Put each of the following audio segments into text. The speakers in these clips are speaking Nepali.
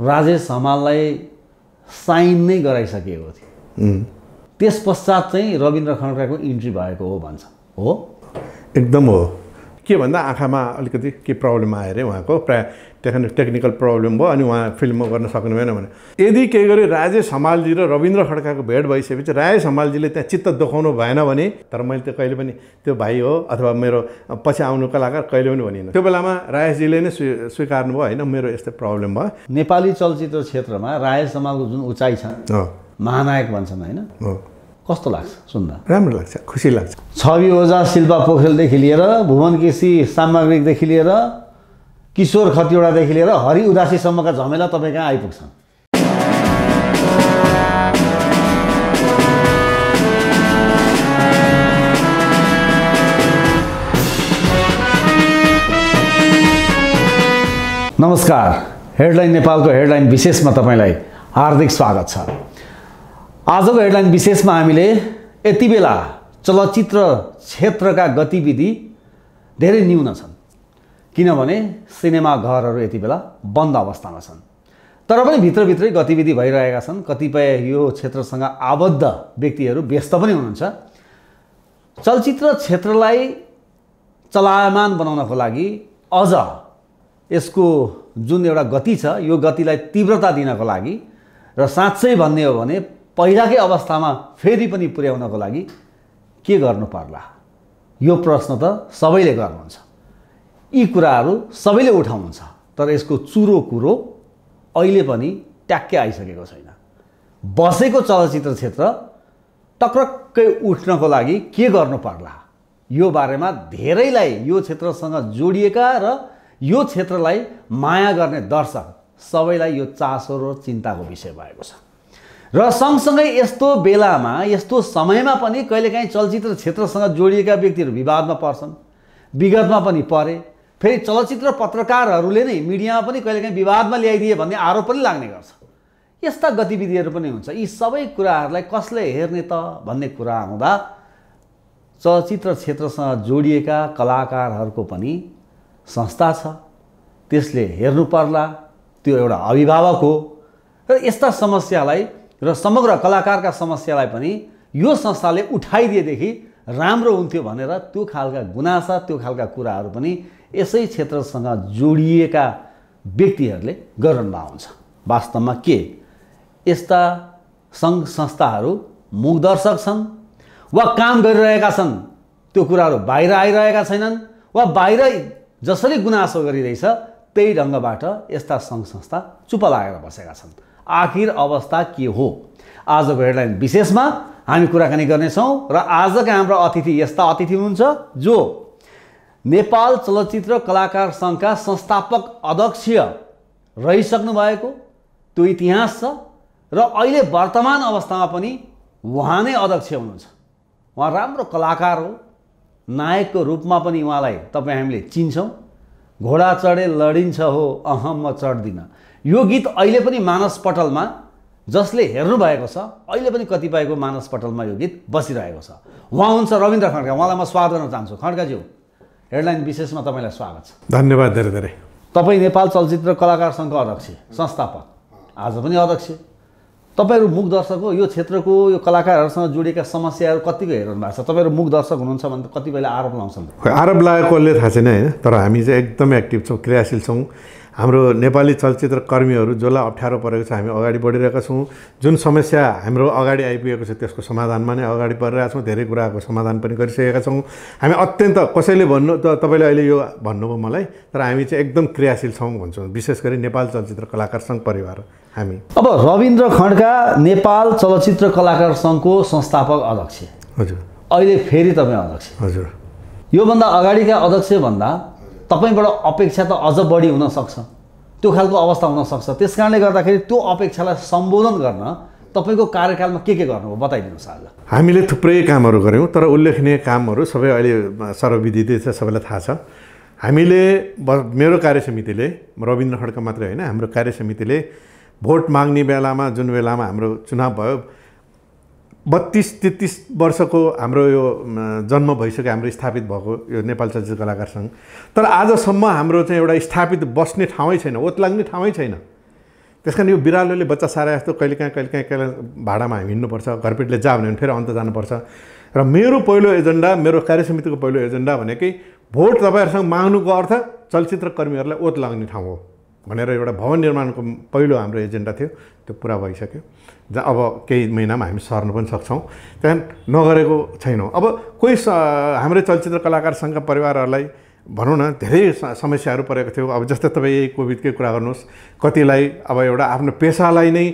राजेश हमाललाई साइन नै गराइसकेको थियो त्यस पश्चात चाहिँ रविन्द्र खड्काको इन्ट्री भएको हो भन्छ हो एकदम हो के भन्दा आँखामा अलिकति के प्रब्लम आयो अरे उहाँको प्रायः त्यहाँ टेक्निकल प्रब्लम भयो अनि उहाँ फिल्ममा गर्न सक्नु भएन भने यदि केही गरी राजेश हमालजी र रविन्द्र खड्काको भेट भइसकेपछि राजेश हमालजीले त्यहाँ चित्त दुखाउनु भएन भने तर मैले त्यो कहिले पनि त्यो भाइ हो अथवा मेरो पछि आउनु कलाकार कहिले पनि भनिनँ त्यो बेलामा राजेशजीले नै स्वी स्वीकार्नु भयो होइन मेरो यस्तो प्रब्लम भयो नेपाली चलचित्र क्षेत्रमा राजेश हमालको जुन उचाइ छ महानायक भन्छन् होइन कस्तो लाग्छ सुन्दा राम्रो लाग्छ खुसी लाग्छ छवि ओझा शिल्पा पोखरेलदेखि लिएर भुवन केसी सामग्रिकदेखि लिएर किशोर खतिवडादेखि लिएर हरि उदासीसम्मका झमेला तपाईँ कहाँ आइपुग्छन् नमस्कार हेडलाइन नेपालको हेडलाइन विशेषमा तपाईँलाई हार्दिक स्वागत छ आजको हेडलाइन विशेषमा हामीले यति बेला चलचित्र क्षेत्रका गतिविधि धेरै न्यून छन् किनभने सिनेमा घरहरू यति बेला बन्द अवस्थामा छन् तर पनि भित्रभित्रै गतिविधि भइरहेका छन् कतिपय यो क्षेत्रसँग आबद्ध व्यक्तिहरू व्यस्त पनि हुनुहुन्छ चलचित्र क्षेत्रलाई चलायमान बनाउनको लागि अझ यसको जुन एउटा गति छ यो गतिलाई तीव्रता दिनको लागि र साँच्चै भन्ने हो भने पहिलाकै अवस्थामा फेरि पनि पुर्याउनको लागि के गर्नु पर्ला यो प्रश्न त सबैले गर्नुहुन्छ यी कुराहरू सबैले उठाउनुहुन्छ तर यसको चुरो कुरो अहिले पनि ट्याक्कै आइसकेको छैन बसेको चलचित्र क्षेत्र टक्रक्कै उठ्नको लागि के गर्नु पर्ला यो बारेमा धेरैलाई यो क्षेत्रसँग जोडिएका र यो क्षेत्रलाई माया गर्ने दर्शक सबैलाई यो चासो र चिन्ताको विषय भएको छ र सँगसँगै यस्तो बेलामा यस्तो समयमा पनि कहिलेकाहीँ चलचित्र क्षेत्रसँग जोडिएका व्यक्तिहरू विवादमा पर्छन् विगतमा पनि परे फेरि चलचित्र पत्रकारहरूले नै मिडियामा पनि कहिलेकाहीँ विवादमा ल्याइदिए भन्ने आरोप पनि लाग्ने गर्छ यस्ता गतिविधिहरू पनि हुन्छ यी सबै कुराहरूलाई कसले हेर्ने त भन्ने कुरा आउँदा चलचित्र क्षेत्रसँग जोडिएका कलाकारहरूको पनि संस्था छ त्यसले हेर्नु पर्ला त्यो एउटा अभिभावक हो र यस्ता समस्यालाई र समग्र कलाकारका समस्यालाई पनि यो संस्थाले उठाइदिएदेखि राम्रो हुन्थ्यो भनेर त्यो खालका गुनासा त्यो खालका कुराहरू पनि यसै क्षेत्रसँग जोडिएका व्यक्तिहरूले गरनमा आउँछ वास्तवमा के यस्ता सङ्घ संस्थाहरू मुखदर्शक छन् वा काम गरिरहेका छन् त्यो कुराहरू बाहिर आइरहेका छैनन् वा बाहिर जसरी गुनासो गरिरहेछ त्यही ढङ्गबाट यस्ता सङ्घ संस्था चुप लागेर बसेका छन् आखिर अवस्था के हो आजको हेडलाइन विशेषमा हामी कुराकानी गर्नेछौँ र आजका हाम्रा अतिथि यस्ता अतिथि हुनुहुन्छ जो नेपाल चलचित्र कलाकार सङ्घका संस्थापक अध्यक्ष रहिसक्नु भएको त्यो इतिहास छ र अहिले वर्तमान अवस्थामा पनि उहाँ नै अध्यक्ष हुनुहुन्छ उहाँ राम्रो कलाकार हो नायकको रूपमा पनि उहाँलाई तपाईँ हामीले चिन्छौँ घोडा चढे लडिन्छ हो अहम म चढ्दिनँ यो गीत अहिले पनि मानस पटलमा जसले हेर्नुभएको छ अहिले पनि कतिपयको मानस पटलमा यो गीत बसिरहेको छ उहाँ हुन्छ रविन्द्र खड्का उहाँलाई म स्वागत गर्न चाहन्छु खड्काज्यू हेडलाइन विशेषमा तपाईँलाई स्वागत छ धन्यवाद धेरै धेरै तपाईँ नेपाल चलचित्र कलाकार सङ्घको अध्यक्ष संस्थापक आज पनि अध्यक्ष तपाईँहरू मुख दर्शक हो यो क्षेत्रको यो कलाकारहरूसँग जोडिएका समस्याहरू कतिको हेर्नु भएको छ तपाईँहरू मुख दर्शक हुनुहुन्छ भने त कतिपयले आरोप लाउँछन् आरोप लागेकोले थाहा छैन होइन तर हामी चाहिँ एकदमै एक्टिभ छौँ क्रियाशील छौँ हाम्रो नेपाली चलचित्र कर्मीहरू जसलाई अप्ठ्यारो परेको छ हामी अगाडि बढिरहेका छौँ जुन समस्या हाम्रो अगाडि आइपुगेको छ त्यसको समाधानमा नै अगाडि बढिरहेका छौँ धेरै कुराको समाधान पनि गरिसकेका छौँ हामी अत्यन्त कसैले भन्नु त तपाईँले अहिले यो भन्नुभयो मलाई तर हामी चाहिँ एकदम क्रियाशील छौँ भन्छौँ विशेष गरी नेपाल चलचित्र कलाकार सङ्घ परिवार हामी अब रविन्द्र खड्का नेपाल चलचित्र कलाकार सङ्घको संस्थापक अध्यक्ष हजुर अहिले फेरि तपाईँ अध्यक्ष हजुर योभन्दा अगाडिका अध्यक्षभन्दा तपाईँबाट अपेक्षा त अझ बढी हुनसक्छ त्यो खालको अवस्था हुनसक्छ त्यस कारणले गर्दाखेरि त्यो अपेक्षालाई सम्बोधन गर्न तपाईँको कार्यकालमा के के गर्नु हो बताइदिनुहोस् आज हामीले थुप्रै कामहरू गऱ्यौँ तर उल्लेखनीय कामहरू सबै अहिले सर्वविदित छ सबैलाई थाहा छ हामीले मेरो कार्य समितिले रविन्द्र खड्का मात्रै होइन हाम्रो कार्य समितिले भोट माग्ने बेलामा जुन बेलामा हाम्रो चुनाव भयो बत्तिस तेत्तिस वर्षको हाम्रो यो जन्म भइसक्यो हाम्रो स्थापित भएको यो नेपाल चलचित्र कलाकार सङ्घ तर आजसम्म हाम्रो चाहिँ एउटा स्थापित बस्ने ठाउँै छैन ओत लाग्ने ठाउँै छैन त्यस कारण यो बिरालोले बच्चा सारा जस्तो कहिले काहीँ कहिले काहीँ कहिले भाडामा हामी हिँड्नुपर्छ घरपेटले जा भने फेरि अन्त जानुपर्छ र मेरो पहिलो एजेन्डा मेरो कार्य समितिको पहिलो एजेन्डा भनेकै भोट तपाईँहरूसँग माग्नुको अर्थ चलचित्र कर्मीहरूलाई ओत लाग्ने ठाउँ हो भनेर एउटा भवन निर्माणको पहिलो हाम्रो एजेन्डा थियो त्यो पुरा भइसक्यो जहाँ अब केही महिनामा हामी सर्न पनि सक्छौँ त्यहाँदेखि नगरेको छैनौँ अब कोही हाम्रै चलचित्र कलाकार सङ्घ परिवारहरूलाई भनौँ न धेरै समस्याहरू परेको थियो अब जस्तै तपाईँ यही कोभिडकै कुरा गर्नुहोस् कतिलाई अब एउटा आफ्नो पेसालाई नै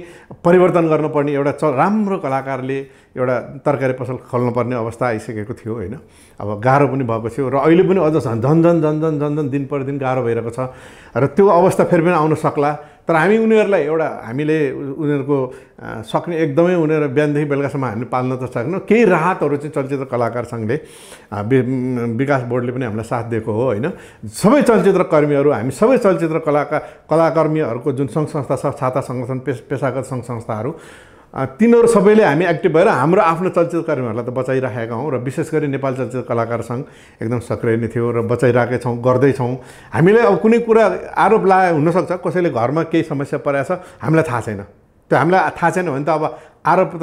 परिवर्तन गर्नुपर्ने एउटा च राम्रो कलाकारले एउटा तरकारी पसल खोल्नुपर्ने अवस्था आइसकेको थियो होइन अब गाह्रो पनि भएको थियो र अहिले पनि अझ झन् झन् झन् झन् झन् झन् दिन प्रतिदिन गाह्रो भइरहेको छ र त्यो अवस्था फेरि पनि आउन सक्ला तर हामी उनीहरूलाई एउटा हामीले उनीहरूको सक्ने एकदमै उनीहरू बिहानदेखि बेलुकासम्म हामी पाल्न त सक्नु केही राहतहरू चाहिँ चलचित्र कलाकार सङ्घले विकास बोर्डले पनि हामीलाई साथ दिएको हो होइन सबै चलचित्र कर्मीहरू हामी सबै चलचित्र कलाकार कलाकर्मीहरूको जुन सङ्घ संस्था छ छाता सङ्गठन पेस पेसागत सङ्घ संस्थाहरू तिनीहरू सबैले हामी एक्टिभ भएर हाम्रो आफ्नो चलचित्र चलचित्रकर्मीहरूलाई त बचाइराखेका हौँ र विशेष गरी नेपाल चलचित्र कलाकार सङ्घ एकदम सक्रिय नै थियो र बचाइरहेकै छौँ गर्दैछौँ हामीले अब कुनै कुरा आरोप लाए हुनसक्छ कसैले घरमा केही समस्या परेको छ हामीलाई थाहा छैन त्यो हामीलाई थाहा छैन भने त अब आरोप त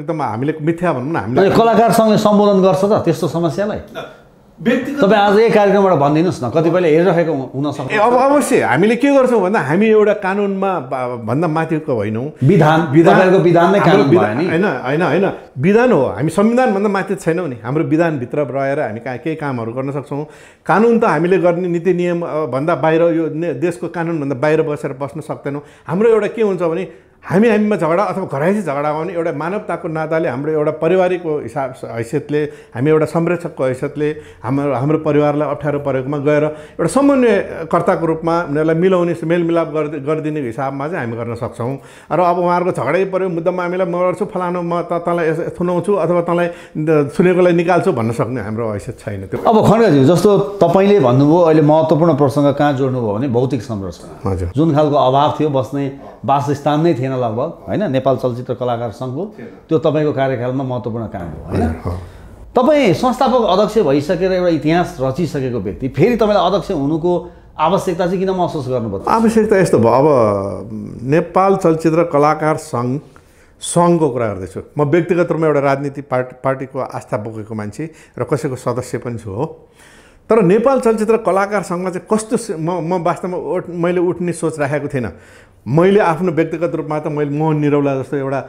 एकदम हामीले मिथ्या भनौँ न हामीले कलाकार सम्बोधन गर्छ त त्यस्तो समस्यालाई तपाईँ आज यही कार्यक्रमबाट भनिदिनुहोस् न कतिपयले हेरिरहेको हुनसक्छ अब अवश्य हामीले के गर्छौँ भन्दा हामी एउटा कानुनमा भन्दा माथिको होइनौँ विधान विधानको विधान नै कानुन होइन होइन होइन विधान हो हामी संविधानभन्दा माथि छैनौँ नि हाम्रो विधानभित्र रहेर हामी कहाँ केही कामहरू गर्न सक्छौँ कानुन त हामीले गर्ने नीति नियम भन्दा बाहिर यो देशको कानुनभन्दा बाहिर बसेर बस्न सक्दैनौँ हाम्रो एउटा के हुन्छ भने हामी हामीमा झगडा अथवा घरैसी झगडा गर्ने एउटा मानवताको नाताले हाम्रो एउटा परिवारको हिसाब हैसियतले हामी एउटा संरक्षकको हैसियतले हाम्रो हाम्रो परिवारलाई अप्ठ्यारो परेकोमा गएर एउटा समन्वयकर्ताको रूपमा उनीहरूलाई मिलाउने मेलमिलाप गरिदिने हिसाबमा चाहिँ हामी गर्न सक्छौँ र अब उहाँहरूको झगडै पऱ्यो मुद्दामा हामीलाई म गर्छु फलानु म त तँलाई थुनाउँछु अथवा तँलाई सुनेकोलाई निकाल्छु भन्न सक्ने हाम्रो हैसियत छैन त्यो अब खड्काजी जस्तो तपाईँले भन्नुभयो अहिले महत्त्वपूर्ण प्रसङ्ग कहाँ जोड्नुभयो भने भौतिक संरचना हजुर जुन खालको अभाव थियो बस्ने वासस्थान नै थिएन लगभग होइन नेपाल चलचित्र कलाकार सङ्घको त्यो तपाईँको कार्यकालमा महत्त्वपूर्ण काम हो होइन तपाईँ संस्थापक अध्यक्ष भइसकेर एउटा इतिहास रचिसकेको व्यक्ति फेरि तपाईँलाई अध्यक्ष हुनुको आवश्यकता चाहिँ किन महसुस गर्नुपर्छ आवश्यकता यस्तो भयो अब नेपाल चलचित्र कलाकार सङ्घ सङ्घको कुरा गर्दैछु म व्यक्तिगत रूपमा एउटा राजनीति पार्टी पार्टीको आस्था बोकेको मान्छे र कसैको सदस्य पनि छु हो तर नेपाल चलचित्र कलाकार सङ्घमा चाहिँ कस्तो म म वास्तवमा उठ मैले उठ्ने सोच राखेको थिइनँ मैले आफ्नो व्यक्तिगत रूपमा त मैले मोहन निरौला जस्तो एउटा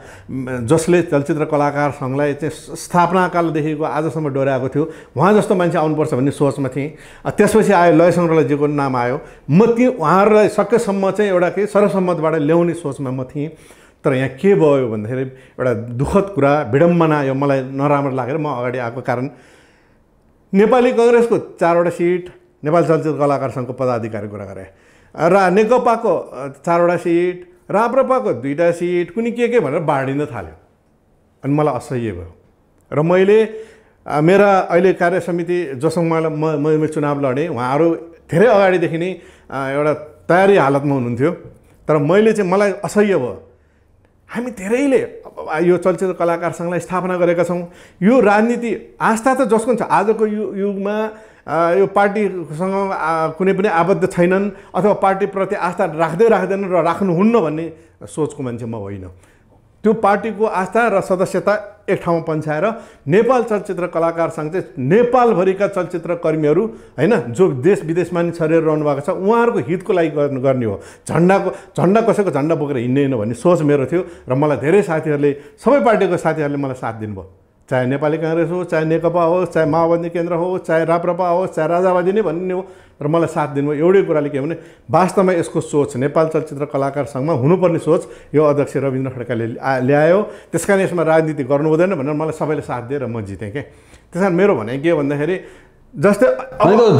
जसले चलचित्र कलाकार सङ्घलाई चाहिँ स्थापनाकालदेखिको आजसम्म डोर्याएको थियो उहाँ जस्तो मान्छे आउनुपर्छ भन्ने सोचमा थिएँ त्यसपछि आयो लय सङ्ग्रहलाई नाम आयो म ती उहाँहरूलाई सकेसम्म चाहिँ एउटा के सर्वसम्मतबाट ल्याउने सोचमा म थिएँ तर यहाँ के भयो भन्दाखेरि एउटा दुःखद कुरा विडम्बना यो मलाई नराम्रो लागेर म अगाडि आएको कारण नेपाली कङ्ग्रेसको चारवटा सिट नेपाल चलचित्र कलाकार सङ्घको पदाधिकारी कुरा गरेँ र नेकपाको चारवटा सिट राप्रपाको दुईवटा सिट कुनै के के भनेर बाँडिन थाल्यो अनि मलाई असह्य भयो र मैले मेरा अहिले कार्य समिति जोसँग म मैले चुनाव लडेँ उहाँहरू धेरै अगाडिदेखि नै एउटा तयारी हालतमा हुनुहुन्थ्यो तर मैले चाहिँ मलाई असह्य भयो हामी धेरैले यो चलचित्र कलाकार सङ्घलाई स्थापना गरेका छौँ यो राजनीति आस्था त जसको छ आजको यु युगमा यो पार्टीसँग कुनै पनि आबद्ध छैनन् अथवा पार्टीप्रति आस्था राख्दै राख्दैनन् र राख्नुहुन्न भन्ने सोचको मान्छे म होइन त्यो पार्टीको आस्था र सदस्यता एक ठाउँमा पन्छाएर नेपाल चलचित्र कलाकारसँग चाहिँ नेपालभरिका चलचित्र कर्मीहरू होइन जो देश विदेशमा नि छरेर रहनु भएको छ उहाँहरूको हितको लागि गर्ने हो झन्डाको झन्डा कसैको झन्डा बोकेर हिँड्ने होइन भन्ने सोच मेरो थियो र मलाई धेरै साथीहरूले सबै पार्टीको साथीहरूले मलाई साथ दिनुभयो चाहे नेपाली काङ्ग्रेस होस् चाहे नेकपा होस् चाहे माओवादी केन्द्र होस् चाहे राप्रपा होस् चाहे राजावादी नै भन्ने हो र मलाई साथ दिनुभयो एउटै कुराले के भने वास्तवमा यसको सोच नेपाल चलचित्र कलाकार सङ्घमा हुनुपर्ने सोच यो अध्यक्ष रविन्द्र खड्काले ल्यायो त्यस कारण यसमा राजनीति गर्नु हुँदैन भनेर मलाई सबैले साथ र म जितेँ क्या त्यस कारण मेरो भनाइ के भन्दाखेरि जस्तै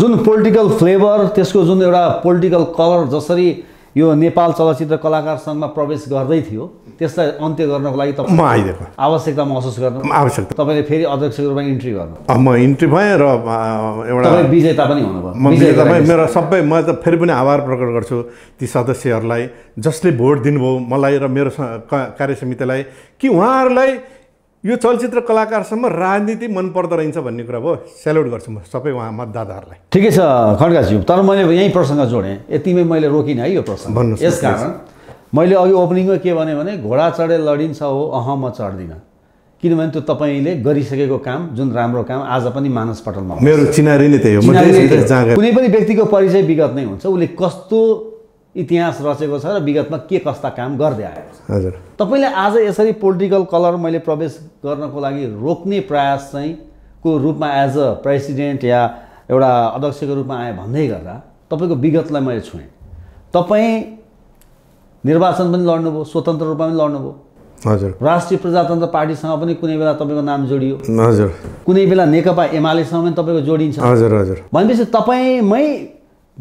जुन पोलिटिकल फ्लेभर त्यसको जुन एउटा पोलिटिकल कलर जसरी यो नेपाल चलचित्र कलाकार सङ्घमा प्रवेश गर्दै थियो त्यसलाई अन्त्य गर्नको लागि म आइदिएको आवश्यकता महसुस गर्नु आवश्यकता तपाईँले फेरि अध्यक्षको रूपमा इन्ट्री गर्नु म इन्ट्री भएँ र एउटा विजेता पनि हुनुभयो मेरो सबै म त फेरि पनि आभार प्रकट गर्छु ती सदस्यहरूलाई जसले भोट दिनुभयो मलाई र मेरो कार्य समितिलाई कि उहाँहरूलाई यो चलचित्र कलाकारसम्म राजनीति मनपर्दो रहेछ भन्ने कुरा भयो सेल्युट गर्छु म सबै उहाँ मतदाताहरूलाई ठिकै छ खड्काज्यू तर मैले यहीँ प्रसङ्ग जोडेँ यतिमै मैले रोकिनँ है यो प्रसङ्ग भन्नु कारण मैले अघि ओपनिङमा के भने भने घोडा चढे लडिन्छ हो अह म चढ्दिनँ किनभने त्यो तपाईँले गरिसकेको काम जुन राम्रो काम आज पनि मानस पटलमा मेरो चिनारी नै त्यही हो कुनै पनि व्यक्तिको परिचय विगत नै हुन्छ उसले कस्तो इतिहास रचेको छ र विगतमा के कस्ता काम गर्दै आएको छ हजुर तपाईँले आज यसरी पोलिटिकल कलर मैले प्रवेश गर्नको लागि रोक्ने प्रयास चाहिँ को रूपमा एज अ प्रेसिडेन्ट या एउटा अध्यक्षको रूपमा आएँ भन्दै गर्दा तपाईँको विगतलाई मैले छोएँ तपाईँ निर्वाचन पनि लड्नुभयो स्वतन्त्र रूपमा पनि लड्नुभयो हजुर राष्ट्रिय प्रजातन्त्र पार्टीसँग पनि कुनै बेला तपाईँको नाम जोडियो हजुर कुनै बेला नेकपा एमालेसँग पनि तपाईँको जोडिन्छ हजुर हजुर भनेपछि तपाईँमै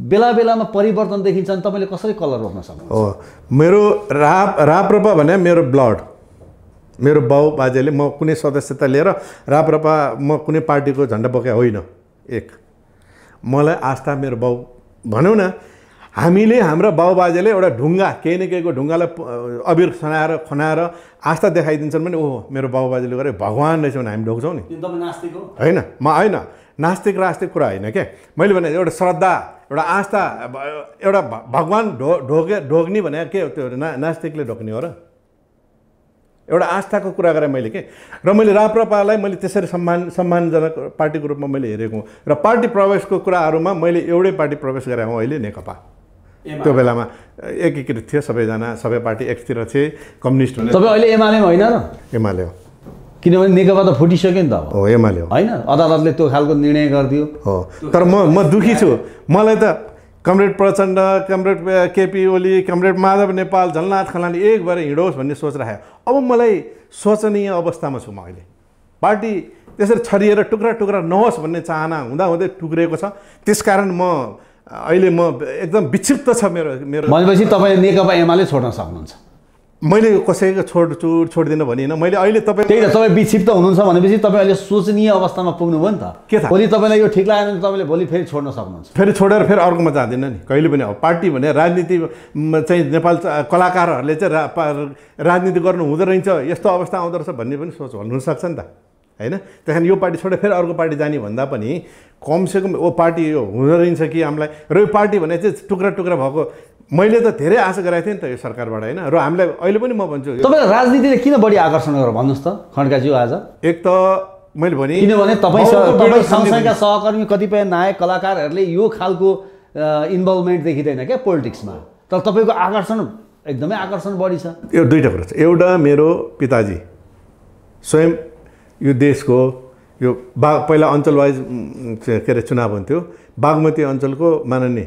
बेला बेलामा परिवर्तन देखिन्छ भने तपाईँले कसरी कलर रोक्न सक्नुहुन्छ हो मेरो राप राप्रपा भने मेरो ब्लड मेरो बाउ बाजेले म कुनै सदस्यता लिएर राप्रपा म कुनै पार्टीको झन्डा बोकेको होइन एक मलाई आस्था मेरो बाउ भनौँ न हामीले हाम्रा बाउबाजेले एउटा ढुङ्गा केही न केहीको ढुङ्गालाई अबिर खनाएर खनाएर आस्था देखाइदिन्छन् भने ओहो मेरो बाउबाजेले गरे भगवान् रहेछ भने हामी ढोक्छौँ नि होइन म होइन नास्तिक र कुरा होइन क्या मैले भने एउटा श्रद्धा एउटा आस्था एउटा भगवान् ढो ढोके ढोग्ने भने के हो त्यो ना नास्तिकले ढोक्ने हो र एउटा आस्थाको कुरा गरेँ मैले के र मैले राप्रपालाई मैले त्यसरी सम्मान सम्मानजनक पार्टीको रूपमा मैले हेरेको र पार्टी प्रवेशको कुराहरूमा मैले एउटै पार्टी प्रवेश गरेँ हौँ अहिले नेकपा त्यो बेलामा एकीकृत थियो सबैजना सबै पार्टी एकतिर थिए कम्युनिस्ट तपाईँ अहिले एमाले होइन र एमाले हो किनभने नेकपा त फुटिसक्यो नि त हो एमाले होइन अदालतले त्यो खालको निर्णय गरिदियो हो तर म म दुखी छु मलाई त comrade Prachanda comrade KP Oli comrade Madhav Nepal Jhalanath Khanal एक भएर हिँडोस् भन्ने सोच राखेको अब मलाई शोचनीय अवस्थामा छु म अहिले पार्टी त्यसरी छरिएर टुक्रा टुक्रा नहोस् भन्ने चाहना हुँदा हुँदै टुक्रिएको छ त्यसकारण म अहिले म एकदम विक्षिप्त छ मेरो मेरो भनेपछि तपाईँ नेकपा एमाले छोड्न सक्नुहुन्छ मैले कसैको छोड छोड छोडिदिनु भने होइन मैले अहिले तपाईँ त्यही त तपाईँ विक्षिप्त हुनुहुन्छ भनेपछि तपाईँ अहिले सोचनीय अवस्थामा पुग्नुभयो नि त के भोलि तपाईँलाई यो ठिक लागेन भने तपाईँले भोलि फेरि छोड्न सक्नुहुन्छ फेरि छोडेर फेरि अर्कोमा जाँदैन नि कहिले पनि अब पार्टी भने राजनीति चाहिँ नेपाल कलाकारहरूले चाहिँ राजनीति गर्नु हुँदो रहेछ यस्तो अवस्था आउँदो रहेछ भन्ने पनि सोच सक्छ नि त होइन त्यस यो पार्टी छोडेर फेरि अर्को पार्टी जाने भन्दा पनि कमसेकम ओ पार्टी यो हुँदो रहेछ कि हामीलाई र यो पार्टी भने चाहिँ टुक्रा टुक्रा भएको मैले त धेरै आशा गराएको थिएँ नि त यो सरकारबाट होइन र हामीलाई अहिले पनि म भन्छु तपाईँलाई राजनीतिले किन बढी आकर्षण गरेर भन्नुहोस् त खड्काज्यू आज एक त मैले भने किनभने तपाईँ सहकर्मी कतिपय नायक कलाकारहरूले यो खालको इन्भल्भमेन्ट देखिँदैन क्या पोलिटिक्समा तर तपाईँको आकर्षण एकदमै आकर्षण बढी छ यो दुईवटा कुरा छ एउटा मेरो पिताजी स्वयं यो देशको यो बाघ पहिला अञ्चल वाइज के अरे चुनाव हुन्थ्यो बागमती अञ्चलको माननीय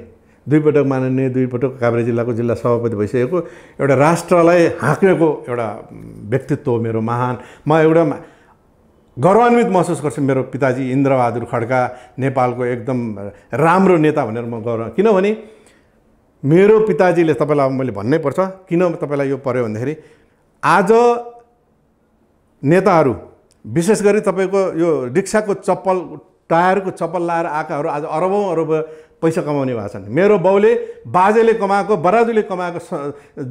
दुईपटक माननीय दुईपटक काभ्रे जिल्लाको जिल्ला सभापति भइसकेको एउटा राष्ट्रलाई हाँक्नेको एउटा व्यक्तित्व हो मेरो महान म एउटा गौरवान्वित महसुस गर्छु मेरो पिताजी इन्द्रबहादुर खड्का नेपालको एकदम राम्रो नेता भनेर म गौरव किनभने मेरो पिताजीले तपाईँलाई मैले भन्नै पर्छ किन तपाईँलाई यो पऱ्यो भन्दाखेरि आज नेताहरू विशेष गरी तपाईँको यो रिक्साको चप्पल टायरको चप्पल लाएर आएकाहरू आज अरबौँ अरब पैसा कमाउने भएको छैन मेरो बाउले बाजेले कमाएको बराजुले कमाएको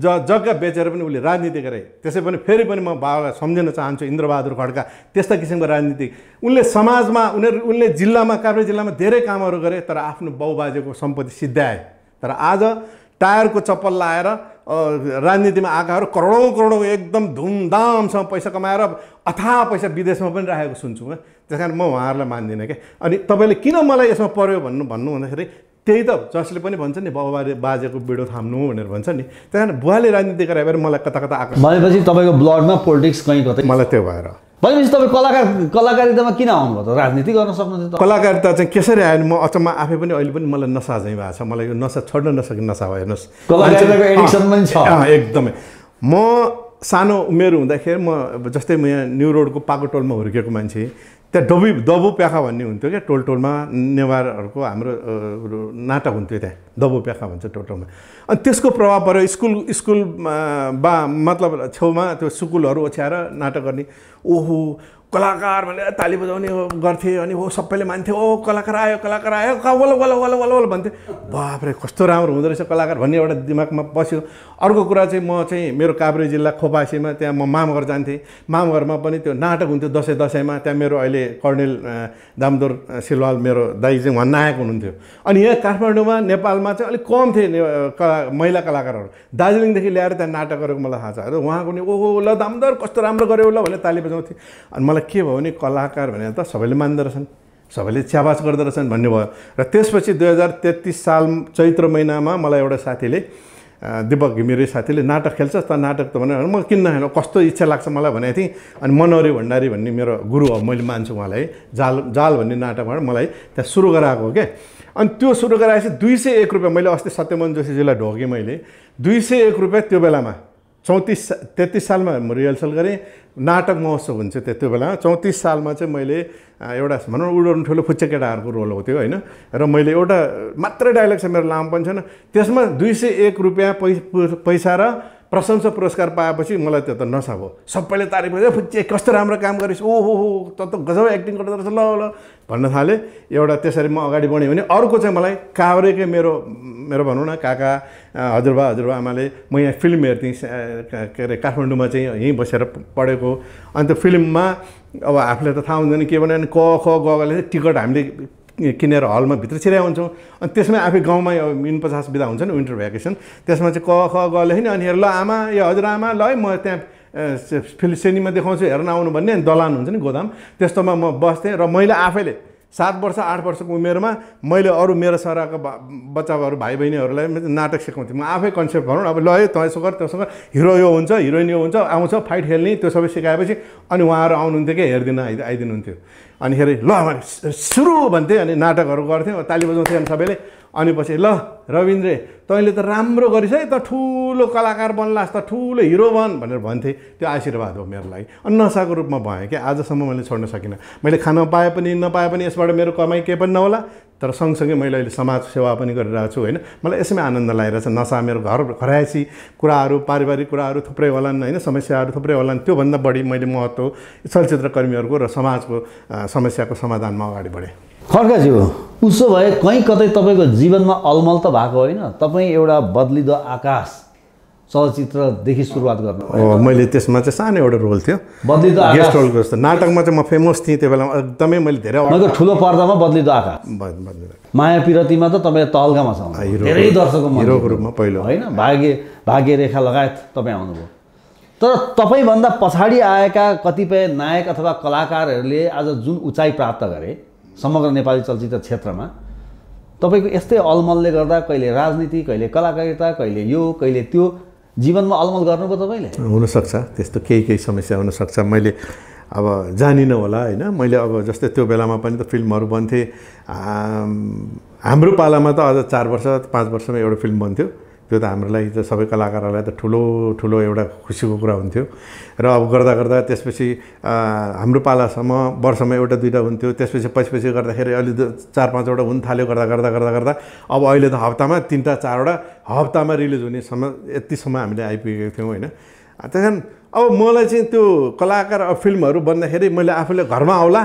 ज जग्गा बेचेर पनि उसले राजनीति गरे त्यसै पनि फेरि पनि म बाबालाई सम्झिन चाहन्छु इन्द्रबहादुर खड्का त्यस्ता किसिमको राजनीति उनले समाजमा उनीहरू उनले जिल्लामा काभ्रे जिल्लामा धेरै कामहरू गरे तर आफ्नो बाउ बाजेको सम्पत्ति सिद्ध्याए तर आज टायरको चप्पल लाएर राजनीतिमा आएकाहरू करोडौँ करोडौँ एकदम धुमधामसँग पैसा कमाएर अथाह पैसा विदेशमा पनि राखेको सुन्छु त्यस कारण म उहाँहरूलाई मान्दिनँ क्या अनि तपाईँले किन मलाई यसमा पर्यो भन्नु भन्नु भन्दाखेरि त्यही त जसले पनि भन्छ नि बाबा बाजेको बिडो थाम्नु भनेर भन्छ नि त्यस कारण बुवाले राजनीति गरायो भने मलाई कता कता आएको भनेपछि तपाईँको ब्लडमा पोलिटिक्स कहीँ कतै मलाई त्यो भएर भनेपछि तपाईँ कलाकार कलाकारितामा किन आउनुभयो त राजनीति गर्न सक्नुहुन्छ कलाकारिता चाहिँ कसरी आयो म अचम्म आफै पनि अहिले पनि मलाई नसा चाहिँ भएको छ मलाई यो नसा छोड्न नसक्ने नसा भयो हेर्नुहोस् कलाकारिताको एडिक्सन पनि छ एकदमै म सानो उमेर हुँदाखेरि म जस्तै म यहाँ न्यु रोडको पाको टोलमा हुर्किएको मान्छे त्यहाँ डबु दबु प्याखा भन्ने हुन्थ्यो क्या टोल टोलमा नेवारहरूको हाम्रो नाटक हुन्थ्यो त्यहाँ दबु प्याखा भन्छ टोल टोलमा अनि त्यसको प्रभाव पऱ्यो स्कुल स्कुल बा मतलब छेउमा त्यो सुकुलहरू ओछ्याएर नाटक गर्ने ओहो कलाकार भनेर ताली बजाउने गर्थे अनि हो सबैले मान्थे ओ कलाकार आयो कलाकार आयो कल वल वल वल वल भन्थे बाप्रे कस्तो राम्रो हुँदो रहेछ कलाकार भन्ने एउटा दिमागमा बस्यो अर्को कुरा चाहिँ म चाहिँ मेरो काभ्रे जिल्ला खोपासीमा त्यहाँ म मामघर जान्थेँ मामघरमा पनि त्यो नाटक हुन्थ्यो दसैँ दसैँमा त्यहाँ मेरो अहिले कर्णेल दामदोर सिलवाल मेरो दाई चाहिँ उहाँ नायक हुनुहुन्थ्यो अनि यहाँ काठमाडौँमा नेपालमा चाहिँ अलिक कम थिए कला महिला कलाकारहरू दार्जिलिङदेखि ल्याएर त्यहाँ नाटक मलाई थाहा छ उहाँको नि ओहो ल दामदोर कस्तो राम्रो गऱ्यो ल भनेर ताली बजाउँथे अनि मलाई मलाई के भयो भने कलाकार भनेर त सबैले मान्दो रहेछन् सबैले च्याबास गर्दो रहेछन् भन्ने भयो र त्यसपछि दुई हजार तेत्तिस साल चैत्र महिनामा मलाई एउटा साथीले दिपक घिमिरे साथीले नाटक खेल्छ त नाटक त भनेर म किन्न होइन कस्तो इच्छा लाग्छ मलाई भनेको थिएँ अनि मनोहरी भण्डारी भन्ने मेरो गुरु हो मैले मान्छु उहाँलाई जाल जाल भन्ने नाटकबाट मलाई त्यहाँ सुरु गराएको हो क्या अनि त्यो सुरु गराएपछि दुई सय एक रुपियाँ मैले अस्ति सत्यमन जोशीजीलाई ढोकेँ मैले दुई सय एक रुपियाँ त्यो बेलामा चौतिस तेत्तिस सालमा म रिहर्सल गरेँ नाटक महोत्सव हुन्छ त्यो बेला चौतिस सालमा चाहिँ मैले एउटा भनौँ उडाउनु ठुलो फुच्चे केटाहरूको रोल हो त्यो होइन र मैले एउटा मात्रै डाइलग छ मेरो लामो पनि छैन त्यसमा दुई सय एक रुपियाँ पैसा र प्रशंसा पुरस्कार पाएपछि मलाई त्यो त नसा भयो सबैले तारिफ गर्यो फुच्चे कस्तो राम्रो काम गरिस् ओहो हो त त गजब एक्टिङ गर्दो रहेछ ल ल भन्न थालेँ एउटा त्यसरी म अगाडि बढेँ भने अर्को चाहिँ मलाई काभ्रेकै मेरो मेरो भनौँ न काका हजुरबा हजुरबा आमाले म यहाँ फिल्म हेर्थेँ के अरे काठमाडौँमा चाहिँ यहीँ बसेर पढेको अनि त्यो फिल्ममा अब आफूले त थाहा हुँदैन के भने क ख गले टिकट हामीले किनेर हलमा भित्र छिरा हुन्छौँ अनि त्यसमै आफै गाउँमा मिन पचास बिदा हुन्छ नि विन्टर भ्याकेसन त्यसमा चाहिँ क ख ग नि अनि हेर ल आमा ए हजुरआमा ल है म त्यहाँ फिलिसेनीमा देखाउँछु हेर्न आउनु भन्ने अनि दलान हुन्छ नि गोदाम त्यस्तोमा म बस्थेँ र मैले आफैले सात वर्ष आठ वर्षको उमेरमा मैले अरू मेरो छोराको बच्चाहरू भाइ बहिनीहरूलाई नाटक सिकाउँथेँ म आफै कन्सेप्ट भनौँ अब ल है तँ गर त्यसो हिरो यो हुन्छ हिरोइन यो हुन्छ आउँछ फाइट खेल्ने त्यो सबै सिकाएपछि अनि उहाँहरू आउनुहुन्थ्यो कि हेरिदिन आइ आइदिनुहुन्थ्यो अनिखेरि ल भने सुरु भन्थे अनि नाटकहरू गर्थ्यौँ ताली बजाउँथ्यो अनि सबैले अनि पछि ल रविन्द्रे तैँले त राम्रो गरिस् है त ठुलो कलाकार बन्लास् त ठुलो हिरो बन भनेर भन्थे त्यो आशीर्वाद हो मेरो लागि अनि नसाको रूपमा भएँ कि आजसम्म मैले छोड्न सकिनँ मैले खान पाए पनि नपाए पनि यसबाट मेरो कमाइ केही पनि नहोला तर सँगसँगै मैले अहिले समाज सेवा पनि गरिरहेको छु होइन मलाई यसैमा आनन्द छ नसा मेरो घर घरायसी कुराहरू पारिवारिक कुराहरू थुप्रै होलान् होइन समस्याहरू थुप्रै होलान् त्योभन्दा बढी मैले महत्त्व चलचित्रकर्मीहरूको र समाजको समस्याको समाधानमा अगाडि बढेँ खड्काज्यू उसो भए कहीँ कतै तपाईँको जीवनमा अलमल त भएको होइन तपाईँ एउटा बदलिँदो आकाश चलचित्रदेखि सुरुवात गर्नु मैले त्यसमा चाहिँ सानो एउटा रोल थियो बदली गेस्ट रोलको जस्तो नाटकमा चाहिँ म फेमस थिएँ त्यो बेलामा एकदमै मैले धेरै मैले ठुलो पर्दामा बदलिँदो आकाश माया पिरतीमा त तपाईँ तलकामा छ धेरै दर्शकको हिरोको रूपमा पहिलो होइन भाग्य भाग्य रेखा लगायत तपाईँ आउनुभयो तर तपाईँभन्दा पछाडि आएका कतिपय नायक अथवा कलाकारहरूले आज जुन उचाइ प्राप्त गरे समग्र नेपाली चलचित्र क्षेत्रमा तपाईँको यस्तै अलमलले गर्दा कहिले राजनीति कहिले कलाकारिता कहिले यो कहिले त्यो जीवनमा अलमल गर्नुभयो तपाईँले हुनसक्छ त्यस्तो केही केही समस्या हुनसक्छ मैले अब जानिनँ होला होइन मैले अब जस्तै त्यो बेलामा पनि त फिल्महरू बन्थेँ हाम्रो पालामा त अझ चार वर्ष पाँच वर्षमा एउटा फिल्म बन्थ्यो त्यो त हाम्रो लागि त सबै कलाकारहरूलाई त ठुलो ठुलो एउटा खुसीको कुरा हुन्थ्यो र अब गर्दा गर्दा त्यसपछि हाम्रो पालासम्म वर्षमा एउटा दुइटा हुन्थ्यो त्यसपछि पछि पछि गर्दाखेरि अलि चार पाँचवटा हुन थाल्यो गर्दा गर्दा गर्दा गर्दा अब अहिले त हप्तामा तिनवटा चारवटा हप्तामा रिलिज हुने हुनेसम्म यतिसम्म हामीले आइपुगेको थियौँ होइन त्यस अब मलाई चाहिँ त्यो कलाकार अब फिल्महरू बन्दाखेरि मैले आफूले घरमा आउला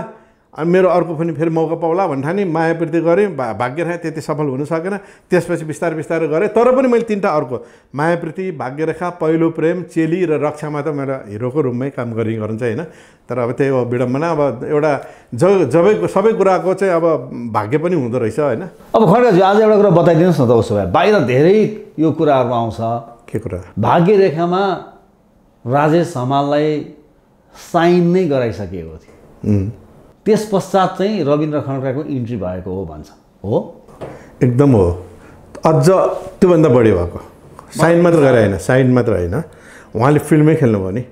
अनि मेरो अर्को पनि फेरि मौका पाउला भन्ने ठाने मायावृत्ति गरेँ भा भाग्य रेखा त्यति सफल हुन सकेन त्यसपछि बिस्तारै बिस्तारै गरेँ तर पनि मैले तिनवटा अर्को मायावृत्ति भाग्यरेखा पहिलो प्रेम चेली र रक्षामा त मेरो हिरोको रूपमै काम गर्ने गरिन्छ होइन तर अब त्यही हो विडम्बना अब एउटा ज जबै सबै कुराको चाहिँ अब भाग्य पनि हुँदो रहेछ होइन अब खड्काजी आज एउटा कुरा बताइदिनुहोस् न त उसो भए बाहिर धेरै यो कुराहरू आउँछ के कुरा भाग्यरेखामा राजेश हमाललाई साइन नै गराइसकेको थियो त्यस पश्चात चाहिँ रविन्द्र खड्काको इन्ट्री भएको हो भन्छ हो एकदम हो अझ त्योभन्दा बढी भएको साइन मात्र गरे होइन साइन मात्र होइन उहाँले फिल्डमै खेल्नुभयो नि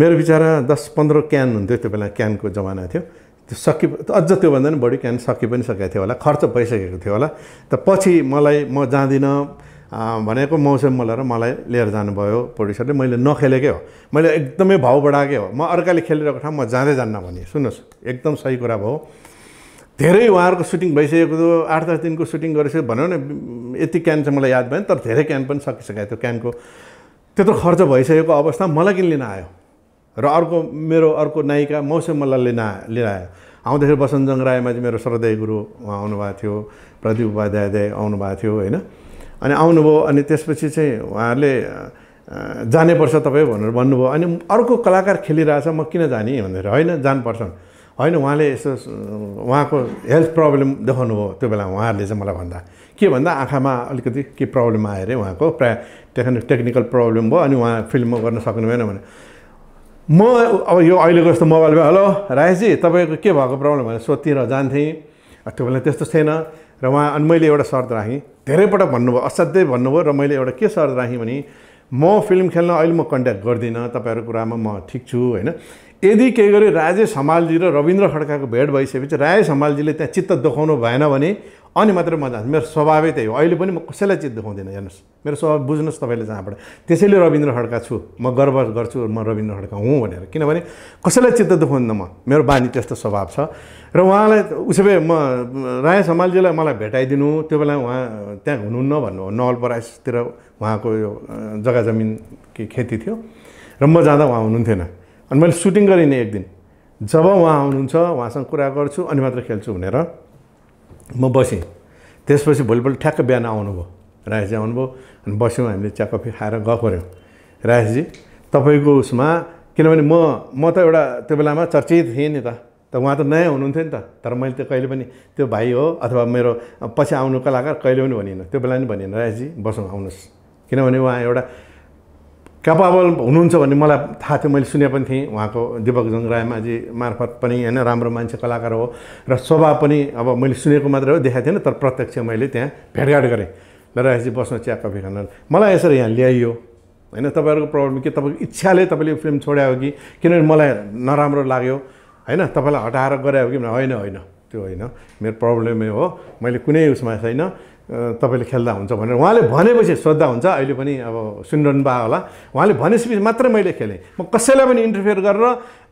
मेरो विचारमा दस पन्ध्र क्यान हुन्थ्यो त्यो बेला क्यानको जमाना थियो त्यो सकि अझ त्योभन्दा पनि बढी क्यान सकि पनि सकेको थियो होला खर्च भइसकेको थियो होला त पछि मलाई म जाँदिनँ भनेको मौसम र मलाई लिएर जानुभयो प्रड्युसरले मैले नखेलेकै हो मैले एकदमै भाउ बढाएकै हो म अर्काले खेलिरहेको ठाउँ म जाँदै जान्न भने सुन्नुहोस् एकदम सही कुरा भयो धेरै उहाँहरूको सुटिङ भइसकेको थियो आठ दस दिनको सुटिङ गरिसक्यो भनौँ न यति क्यान चाहिँ मलाई याद भएन तर धेरै क्यान पनि सकिसकेको थियो क्यानको त्यत्रो खर्च भइसकेको अवस्था मलाई किन लिन आयो र अर्को मेरो अर्को नायिका मौसम मलाई लिन लिएर आयो आउँदाखेरि बसन्तजङ चाहिँ मेरो श्रद्धा गुरु उहाँ आउनुभएको थियो प्रदीप उपाध्याय आउनुभएको थियो होइन अनि आउनुभयो अनि त्यसपछि चाहिँ उहाँहरूले जानैपर्छ तपाईँ भनेर भन्नुभयो अनि अर्को कलाकार खेलिरहेछ म किन जाने भनेर होइन जानुपर्छ होइन उहाँले यसो उहाँको हेल्थ प्रब्लम देखाउनु भयो त्यो बेला उहाँहरूले चाहिँ मलाई भन्दा के भन्दा आँखामा अलिकति के प्रब्लम आयो अरे उहाँको प्राय टेक्नि टेक्निकल प्रब्लम भयो अनि उहाँ फिल्ममा गर्न सक्नु भएन भने म अब यो अहिलेको जस्तो मोबाइलमा हेलो राजेशजी तपाईँको के भएको प्रब्लम भनेर सोधतिर जान्थेँ त्यो बेला त्यस्तो छैन र उहाँ अनि मैले एउटा सर्त राखेँ धेरैपटक भन्नुभयो असाध्यै भन्नुभयो र मैले एउटा के सर्त राखेँ भने म फिल्म खेल्न अहिले म कन्ट्याक्ट गर्दिनँ तपाईँहरू कुरामा म ठिक छु होइन यदि केही गरी राजेश हमालजी र रविन्द्र खड्काको भेट भइसकेपछि राजेश हमालजीले त्यहाँ चित्त दुखाउनु भएन भने अनि मात्र म जान्छु मेरो स्वभावै त्यही हो अहिले पनि म कसैलाई चित्त दुखाउँदिनँ हेर्नुहोस् मेरो स्वभाव बुझ्नुहोस् तपाईँले जहाँबाट त्यसैले रविन्द्र खड्का छु म गर्व गर्छु म रविन्द्र खड्का हुँ भनेर किनभने कसैलाई चित्त दुखाउँदिनँ म मेरो बानी त्यस्तो स्वभाव छ र उहाँलाई उसो भए म राय समालजीलाई मलाई भेटाइदिनु त्यो बेला उहाँ त्यहाँ हुनुहुन्न भन्नु हो नवलपरासतिर उहाँको यो जग्गा जमिन के खेती थियो र म जाँदा उहाँ हुनुहुन्थेन अनि मैले सुटिङ गरिनँ एक दिन जब उहाँ आउनुहुन्छ उहाँसँग कुरा गर्छु अनि मात्र खेल्छु भनेर म बसेँ त्यसपछि भोलिपल्ट ठ्याक्क बिहान आउनुभयो राजेजी आउनुभयो अनि बस्यौँ हामीले चिया कफी खाएर गफ गऱ्यौँ राजेशजी तपाईँको उसमा किनभने म म त एउटा त्यो बेलामा चर्चित थिएँ नि त त उहाँ त नयाँ हुनुहुन्थ्यो नि त तर मैले त कहिले पनि त्यो भाइ हो अथवा मेरो पछि आउनु कलाकार कहिले पनि भनिनँ त्यो बेला नि भनिनँ राजेजी बसौँ आउनुहोस् किनभने उहाँ एउटा क्यापाबल हुनुहुन्छ भन्ने मलाई थाहा थियो मैले सुने पनि थिएँ उहाँको दिपक जङ्गरायमाझी मार्फत पनि होइन राम्रो मान्छे कलाकार हो र स्वभाव पनि अब मैले सुनेको मात्रै हो देखाएको थिएन तर प्रत्यक्ष मैले त्यहाँ भेटघाट गरेँ ल राखेपछि बस्नु चिया कफी खान मलाई यसरी यहाँ ल्याइयो होइन तपाईँहरूको प्रब्लम के तपाईँको इच्छाले तपाईँले फिल्म छोड्यायो कि किनभने मलाई नराम्रो लाग्यो होइन तपाईँलाई हटाएर गरायो कि होइन होइन त्यो होइन मेरो प्रब्लमै हो मैले कुनै उसमा छैन तपाईँले खेल्दा हुन्छ भनेर उहाँले भनेपछि सोद्धा हुन्छ अहिले पनि अब सुनिरहनु भयो होला उहाँले भनेपछि मात्रै मैले खेलेँ म कसैलाई पनि इन्टरफेयर गरेर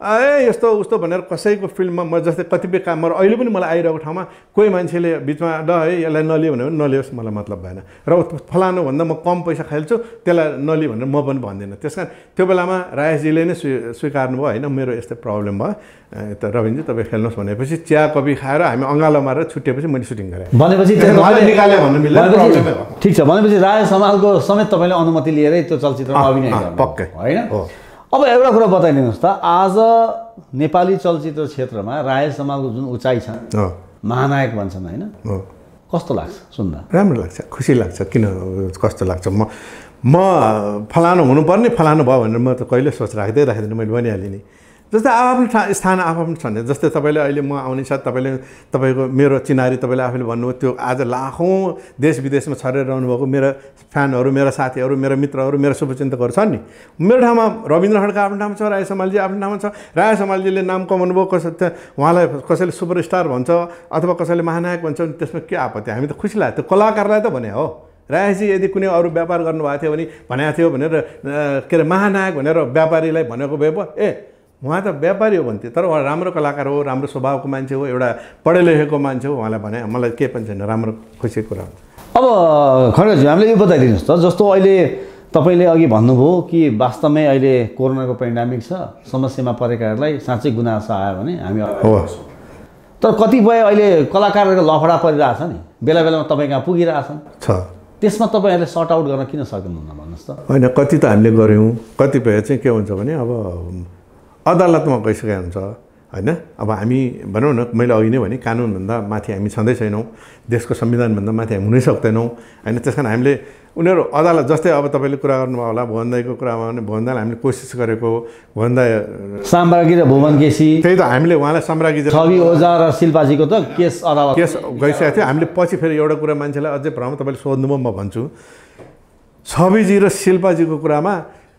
ए यस्तो उस्तो भनेर कसैको फिल्डमा म जस्तै कतिपय कामहरू अहिले पनि मलाई आइरहेको ठाउँमा कोही मान्छेले बिचमा ड है यसलाई नलियो भने पनि नलियोस् मलाई मतलब भएन र फलानुभन्दा म कम पैसा खेल्छु त्यसलाई नलियो भनेर म पनि भन्दिनँ त्यस कारण त्यो बेलामा रायजीले नै स्वी भयो होइन मेरो यस्तै प्रब्लम भयो त रविनजी तपाईँ खेल्नुहोस् भनेपछि चिया कफी खाएर हामी अँगालो मारेर छुटेपछि मैले सुटिङ गरेँ भनेपछि ठिक छ भनेपछि राय समालको समेत तपाईँले अनुमति लिएरै त्यो चलचित्रमा अभिनय पक्कै होइन अब एउटा कुरा बताइदिनुहोस् त आज नेपाली चलचित्र क्षेत्रमा राय समालको जुन उचाइ छ महानायक भन्छन् होइन कस्तो लाग्छ सुन्दा राम्रो लाग्छ खुसी लाग्छ किन कस्तो लाग्छ म म फलानु हुनुपर्ने फलानु भयो भनेर म त कहिले सोच राख्दै राख्दिनँ मैले भनिहालेँ नि जस्तै आफ्नो ठा स्थान आफ्नो छन् जस्तै तपाईँले अहिले म आउने साथ तपाईँले तपाईँको मेरो चिनारी तपाईँले आफैले भन्नुभयो त्यो आज लाखौँ देश विदेशमा छरेर रहनुभएको मेरो फ्यानहरू मेरो साथीहरू मेरो मित्रहरू मेरो शुभचिन्तकहरू छन् नि मेरो ठाउँमा रविन्द्र खड्का आफ्नो ठाउँमा छ राय समालजी आफ्नो ठाउँमा छ राय समालजीले नाम कमाउनु भयो कसै उहाँलाई कसैले सुपरस्टार भन्छ अथवा कसैले महानायक भन्छ भने त्यसमा के आपत्ति हामी त खुसी लाग्यो त्यो कलाकारलाई त भने हो रायजी यदि कुनै अरू व्यापार गर्नुभएको थियो भने भनेको थियो भनेर के अरे महानायक भनेर व्यापारीलाई भनेको भए पो ए उहाँ त व्यापारी हो भन्थे तर उहाँ राम्रो कलाकार हो राम्रो स्वभावको मान्छे हो एउटा पढे लेखेको मान्छे हो उहाँलाई भने मलाई केही पनि छैन राम्रो खुसीको कुरा अब खरेजी हामीले यो बताइदिनुहोस् त जस्तो अहिले तपाईँले अघि भन्नुभयो कि वास्तवमै अहिले कोरोनाको पेन्डामिक छ समस्यामा परेकाहरूलाई साँच्चै गुनासो आयो भने हामी हो तर कतिपय अहिले कलाकारहरूको लफडा परिरहेछ नि बेला बेलामा तपाईँ कहाँ पुगिरहेछन् छ त्यसमा तपाईँहरूले सर्ट आउट गर्न किन सक्नुहुन्न भन्नुहोस् त होइन कति त हामीले गऱ्यौँ कतिपय चाहिँ के हुन्छ भने अब अदालतमा गइसकेको हुन्छ होइन अब हामी भनौँ न मैले अघि नै भने कानुनभन्दा माथि हामी छँदै छैनौँ देशको संविधानभन्दा माथि हामी हुनै सक्दैनौँ होइन त्यस कारण हामीले उनीहरू अदालत जस्तै अब तपाईँले कुरा गर्नुभयो होला भुवन दाईको कुरामा भने भुवन दाईलाई हामीले कोसिस गरेको भुवन दाई साम्राज्ञी र भुवन केसी त्यही त हामीले उहाँलाई साम्राज्ञी छवि ओझा र शिल्पाजीको त केस अदालत केस गइसकेको थियो हामीले पछि फेरि एउटा कुरा मान्छेलाई अझै भ्रम तपाईँले सोध्नुभयो म भन्छु छविजी र शिल्पाजीको कुरामा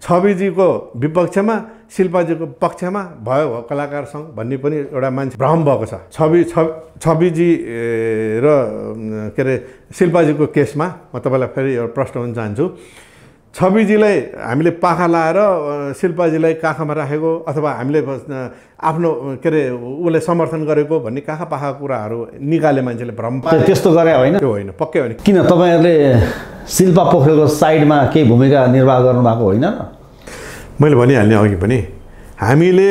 छविजीको विपक्षमा शिल्पाजीको पक्षमा भयो हो कलाकार सङ्घ भन्ने पनि एउटा मान्छे भ्रम भएको छ छवि छ छविजी र के अरे शिल्पाजीको केसमा म तपाईँलाई फेरि एउटा प्रश्न हुन चाहन्छु छविजीलाई हामीले पाखा लाएर शिल्पाजीलाई काखामा राखेको अथवा हामीले आफ्नो के अरे उसले समर्थन गरेको भन्ने काखा पाखा कुराहरू निकाले मान्छेले भ्रम पाए त्यस्तो गरे होइन त्यो होइन पक्कै होइन किन तपाईँहरूले शिल्पा पोखरेलको साइडमा केही भूमिका निर्वाह गर्नुभएको होइन र मैले भनिहाल्ने अघि पनि हामीले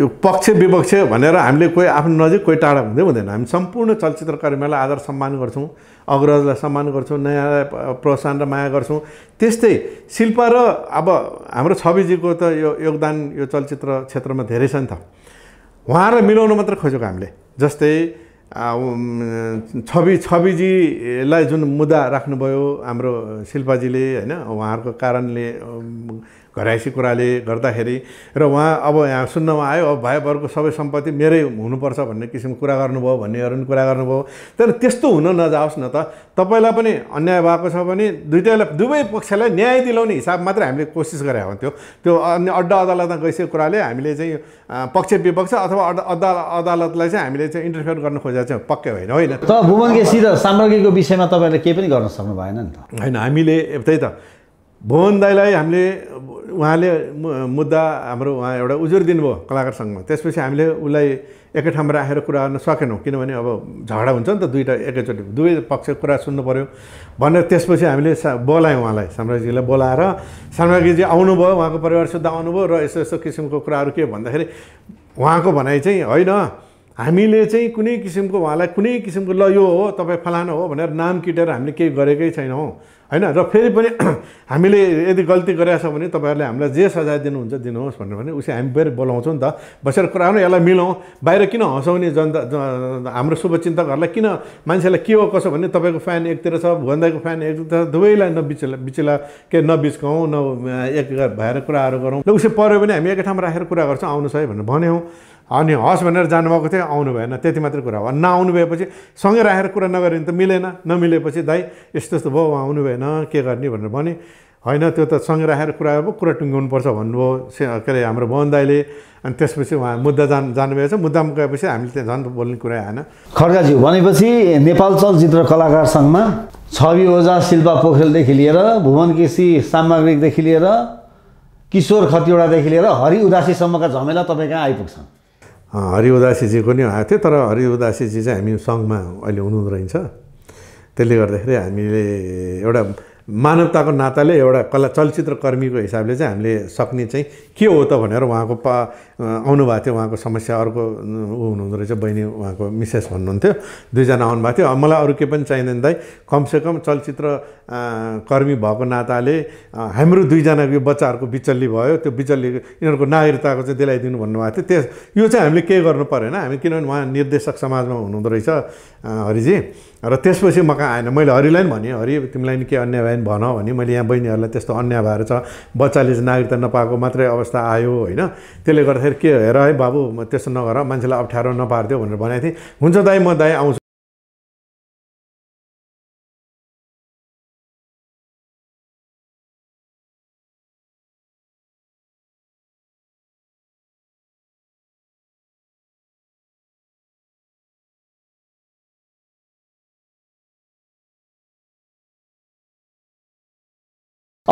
यो पक्ष विपक्ष भनेर हामीले कोही आफ्नो नजिक कोही टाढा हुँदै हुँदैन हामी सम्पूर्ण चलचित्रकर्मीलाई आदर सम्मान गर्छौँ अग्रजलाई सम्मान गर्छौँ नयाँलाई प्रोत्साहन र माया गर्छौँ त्यस्तै शिल्प र अब हाम्रो छविजीको त यो योगदान यो चलचित्र क्षेत्रमा धेरै छ नि त उहाँहरूलाई मिलाउन मात्र खोजेको हामीले जस्तै छवि छविजीलाई जुन मुद्दा राख्नुभयो हाम्रो शिल्पाजीले होइन उहाँहरूको कारणले घराइसी कुराले गर्दाखेरि र उहाँ अब यहाँ सुन्नमा आयो अब भाइहरूको सबै सम्पत्ति मेरै हुनुपर्छ भन्ने किसिमको कुरा गर्नुभयो भन्नेहरू पनि कुरा गर्नुभयो तर त्यस्तो हुन नजाओस् न त तपाईँलाई पनि अन्याय भएको छ भने दुइटैलाई दुवै पक्षलाई न्याय दिलाउने हिसाब मात्रै हामीले कोसिस गरे हुन्थ्यो त्यो अन्य अड्डा अदालतमा गइसकेको कुराले हामीले चाहिँ पक्ष विपक्ष अथवा अड्डा अदालतलाई चाहिँ हामीले चाहिँ इन्टरफेयर गर्न खोजेको चाहिँ पक्कै होइन होइन त भुवन केसी र सामग्रीको विषयमा तपाईँले केही पनि गर्न सक्नु भएन नि त होइन हामीले त्यही त भुवन दाईलाई हामीले उहाँले मुद्दा हाम्रो उहाँ एउटा उजुर दिनुभयो कलाकारसँगमा त्यसपछि हामीले उसलाई एकै ठाउँमा राखेर कुरा गर्न सकेनौँ किनभने अब झगडा हुन्छ नि त दुईवटा एकैचोटि दुवै पक्ष कुरा सुन्नु पऱ्यो भनेर त्यसपछि हामीले सा बोलायौँ उहाँलाई साम्राज्यजीलाई बोलाएर साम्राज्यजी आउनुभयो उहाँको परिवारसित आउनुभयो र यस्तो यस्तो किसिमको कुराहरू के भन्दाखेरि उहाँको भनाइ चाहिँ होइन हामीले चाहिँ कुनै किसिमको उहाँलाई कुनै किसिमको ल यो हो तपाईँ फलानु हो भनेर नाम किटेर हामीले केही गरेकै छैनौँ होइन र फेरि पनि हामीले यदि गल्ती गरेका छौँ भने तपाईँहरूले हामीलाई जे सजाय दिनुहुन्छ दिनुहोस् भनेर भने उसै हामी फेरि बोलाउँछौँ नि त बसेर कुरा यसलाई मिलाउँ बाहिर किन हँसाउने जनता हाम्रो शुभचिन्तकहरूलाई किन मान्छेलाई के हो कसो भने तपाईँको फ्यान एकतिर छ भन्दाको फ्यान एकतिर छ दुवैलाई नबिचला बिचेला के नबिचकाउँ न एक भएर कुराहरू गरौँ र उसै पऱ्यो भने हामी एकै ठाउँमा राखेर कुरा गर्छौँ आउनुहोस् है भनेर भन्यौँ अनि हस् भनेर जानुभएको थियो आउनु भएन त्यति मात्रै कुरा हो नआउनु भएपछि सँगै राखेर कुरा नगर्यो भने त मिलेन नमिलेपछि दाइ यस्तो यस्तो भयो उहाँ आउनु भएन के गर्ने भनेर भने होइन त्यो त सँगै राखेर कुरा अब कुरा टुङ्गाउनुपर्छ भन्नुभयो से के अरे हाम्रो मोहन दाईले अनि त्यसपछि उहाँ मुद्दा जान छ मुद्दामा गएपछि हामीले त्यहाँ झन् बोल्ने कुरा आएन खड्काज्यू भनेपछि नेपाल चलचित्र कलाकार सङ्घमा छवि ओझा शिल्पा पोखरेलदेखि लिएर भुवन केसी सामग्रीदेखि लिएर किशोर खतिवडादेखि लिएर हरि उदासीसम्मका झमेला तपाईँ कहाँ आइपुग्छन् हरिउदासीजीको नै आएको थियो तर हरिउदासीजी चाहिँ हामी सङ्घमा अहिले हुनुहुँदो रहेछ त्यसले गर्दाखेरि हामीले एउटा मानवताको नाताले एउटा कला चलचित्रकर्मीको हिसाबले चाहिँ हामीले सक्ने चाहिँ के हो त भनेर उहाँको पा आउनुभएको थियो उहाँको समस्या अर्को ऊ हुनुहुँदो रहेछ बहिनी उहाँको मिसेस भन्नुहुन्थ्यो दुईजना आउनुभएको थियो मलाई अरू केही पनि चाहिँदैन दाइ कमसेकम चलचित्र कर्मी भएको नाताले हाम्रो दुईजनाको यो बच्चाहरूको बिचल्ली भयो त्यो बिचल्ली यिनीहरूको नागरिकताको चाहिँ दिलाइदिनु भन्नुभएको थियो त्यस यो चाहिँ हामीले केही गर्नु परेन हामी किनभने उहाँ निर्देशक समाजमा हुनुहुँदो रहेछ हरिजी र त्यसपछि म कहाँ आएन मैले हरिलाई पनि भनेँ हरि तिमीलाई नि के अन्याय भएन भन भने मैले यहाँ बहिनीहरूलाई त्यस्तो अन्याय भएर छ बच्चाले चाहिँ नागरिकता नपाएको मात्रै अवस्था आयो होइन त्यसले गर्दाखेरि गर्दाखेरि के हेर है बाबु म त्यस्तो नगर मान्छेलाई अप्ठ्यारो नपारिदियो भनेर भनेको थिएँ हुन्छ दाई म दाई आउँछु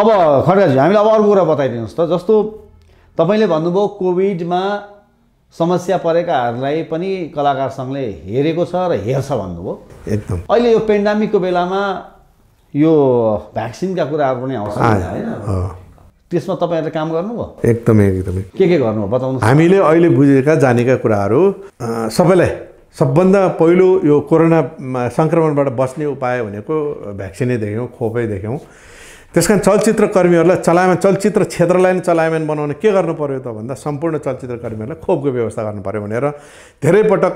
अब खड्गाजी हामीलाई अब अर्को कुरा बताइदिनुहोस् त जस्तो तपाईँले भन्नुभयो कोभिडमा समस्या परेकाहरूलाई पनि कलाकार सङ्घले हेरेको छ र हेर्छ भन्नुभयो एकदम अहिले यो पेन्डामिकको बेलामा यो भ्याक्सिनका कुराहरू पनि आउँछ होइन त्यसमा तपाईँहरूले काम गर्नुभयो एकदमै एकदमै के के गर्नुभयो बताउनु हामीले अहिले बुझेका जानेका कुराहरू सबैलाई सबभन्दा पहिलो यो कोरोना सङ्क्रमणबाट बस्ने उपाय भनेको भ्याक्सिनै देख्यौँ खोपै देख्यौँ त्यस कारण चलचित्रकर्मीहरूलाई चलायमान चलचित्र क्षेत्रलाई नै चलायमान बनाउन के गर्नु पऱ्यो त भन्दा सम्पूर्ण चलचित्रकर्मीहरूलाई खोपको व्यवस्था गर्नु पऱ्यो भनेर धेरै पटक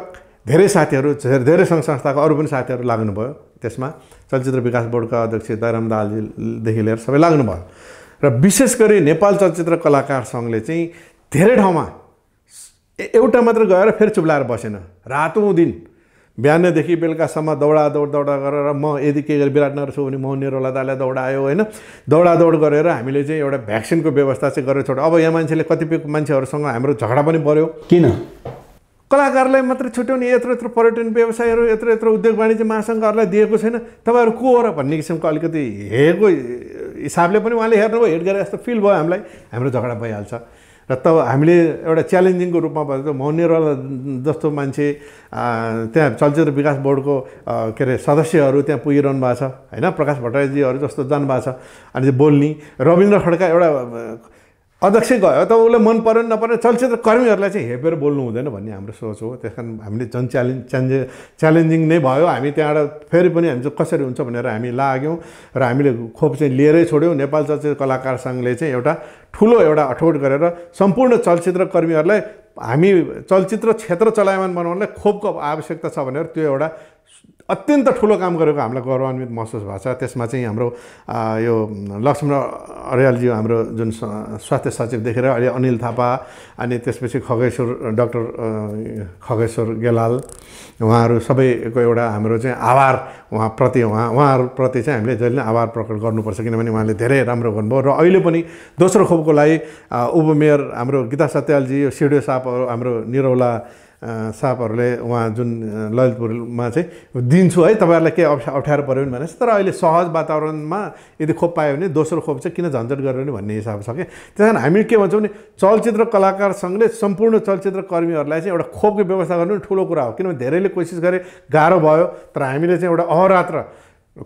धेरै साथीहरू धेरै सङ्घ संस्थाको अरू पनि साथीहरू लाग्नुभयो त्यसमा चलचित्र विकास बोर्डका अध्यक्ष दयराम दालजीदेखि लिएर सबै लाग्नुभयो र विशेष गरी नेपाल चलचित्र कलाकार सङ्घले चाहिँ धेरै ठाउँमा एउटा मात्र गएर फेरि चुप्लाएर बसेन रातौँ दिन बिहानदेखि बेलुकासम्म दौडा दौड दौडा गरेर म यदि के गरेर विराटनगर छु भने म निरोला दाले दौडायो होइन दौडा दौड गरेर हामीले चाहिँ एउटा भ्याक्सिनको व्यवस्था चाहिँ गरेर छोड्यो अब यहाँ मान्छेले कतिपय मान्छेहरूसँग हाम्रो झगडा पनि पऱ्यो किन कलाकारलाई मात्रै छुट्याउने यत्रो यत्रो पर्यटन व्यवसायहरू यत्रो यत्रो उद्योग वाणिज्य महासङ्घहरूलाई दिएको छैन तपाईँहरू को हो र भन्ने किसिमको अलिकति हेरेको हिसाबले पनि उहाँले हेर्नुभयो हेड गरेर जस्तो फिल भयो हामीलाई हाम्रो झगडा भइहाल्छ र तब हामीले एउटा च्यालेन्जिङको रूपमा भन्दा मौनेवाला जस्तो मान्छे त्यहाँ चलचित्र विकास बोर्डको के अरे सदस्यहरू त्यहाँ पुगिरहनु भएको छ होइन प्रकाश भट्टराईजीहरू जस्तो जानुभएको छ अनि बोल्ने रविन्द्र खड्का एउटा अध्यक्ष गयो त उसलाई मन परेन नपरेन चलचित्र कर्मीहरूलाई चाहिँ हेपेर बोल्नु हुँदैन भन्ने हाम्रो सोच हो त्यस कारण हामीले झन् च्यालेन्ज च्यान्जे च्यालेन्जिङ नै भयो हामी त्यहाँबाट फेरि पनि हामी चाहिँ कसरी हुन्छ भनेर हामी लाग्यौँ र हामीले खोप चाहिँ लिएरै छोड्यौँ नेपाल चलचित्र कलाकार सङ्घले चाहिँ एउटा ठुलो एउटा अठोट गरेर सम्पूर्ण चलचित्र कर्मीहरूलाई हामी चलचित्र क्षेत्र चलायमान बनाउनलाई खोपको आवश्यकता छ भनेर त्यो एउटा अत्यन्त ठुलो काम गरेको हामीलाई गौरवान्वित महसुस भएको छ त्यसमा चाहिँ हाम्रो यो लक्ष्मण अर्यालज्यू हाम्रो जुन स्वास्थ्य सचिव देखेर अहिले अनिल थापा अनि त्यसपछि खगेश्वर डक्टर खगेश्वर गेलाल उहाँहरू सबैको एउटा हाम्रो चाहिँ आभार उहाँप्रति उहाँ उहाँहरूप्रति चाहिँ हामीले जहिले नै आभार प्रकट गर्नुपर्छ किनभने उहाँले धेरै राम्रो गर्नुभयो र अहिले पनि दोस्रो खोपको लागि उपमेयर हाम्रो गीता सत्यालजी यो सिडियो साप हाम्रो निरौला सापहरूले उहाँ जुन ललितपुरमा चाहिँ दिन्छु है तपाईँहरूलाई केही अप्ठ्यारो अप्ठ्यारो पऱ्यो भने भनेपछि तर अहिले सहज वातावरणमा यदि खोप पायो भने दोस्रो खोप चाहिँ किन झन्झट गर्यो भने भन्ने हिसाब छ कि त्यस कारण हामी के भन्छौँ भने चलचित्र कलाकारसँगले सम्पूर्ण चलचित्र कर्मीहरूलाई चाहिँ एउटा खोपको व्यवस्था गर्नु ठुलो कुरा हो किनभने धेरैले कोसिस गरे गाह्रो भयो तर हामीले चाहिँ एउटा अहरात्र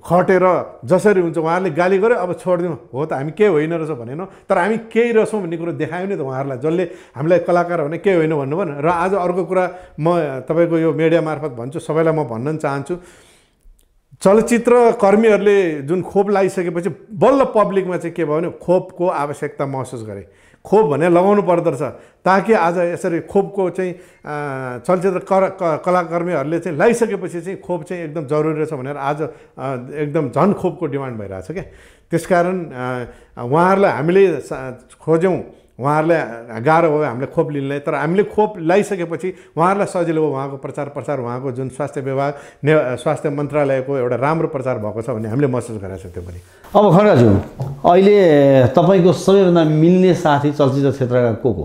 खटेर जसरी हुन्छ उहाँहरूले गाली गऱ्यो अब छोडिदिउँ हो त हामी केही होइन रहेछ भनेन तर हामी केही रहेछौँ भन्ने कुरो देखायौँ नि त उहाँहरूलाई जसले हामीलाई कलाकार भने केही होइन भन्नु भन र आज अर्को कुरा म तपाईँको यो मिडिया मार्फत भन्छु सबैलाई म भन्न चाहन्छु चलचित्र कर्मीहरूले जुन खोप लगाइसकेपछि बल्ल पब्लिकमा चाहिँ के भयो भने खोपको आवश्यकता महसुस गरे खोप भनेर लगाउनु रहेछ ताकि आज यसरी खोपको चाहिँ चलचित्र कलाकर्मीहरूले चाहिँ लगाइसकेपछि चाहिँ खोप चाहिँ एकदम जरुरी रहेछ भनेर आज एकदम झन् खोपको डिमान्ड भइरहेछ क्या त्यस कारण उहाँहरूलाई हामीले खोज्यौँ उहाँहरूलाई गाह्रो भयो हामीले खोप लिनलाई तर हामीले खोप लगाइसकेपछि उहाँहरूलाई सजिलो भयो उहाँको प्रचार प्रसार उहाँको जुन स्वास्थ्य विभाग ने स्वास्थ्य मन्त्रालयको एउटा राम्रो प्रचार भएको छ भन्ने हामीले महसुस गरेको छौँ त्यो पनि अब खड्गाज्यू अहिले तपाईँको सबैभन्दा मिल्ने साथी चलचित्र क्षेत्रका को को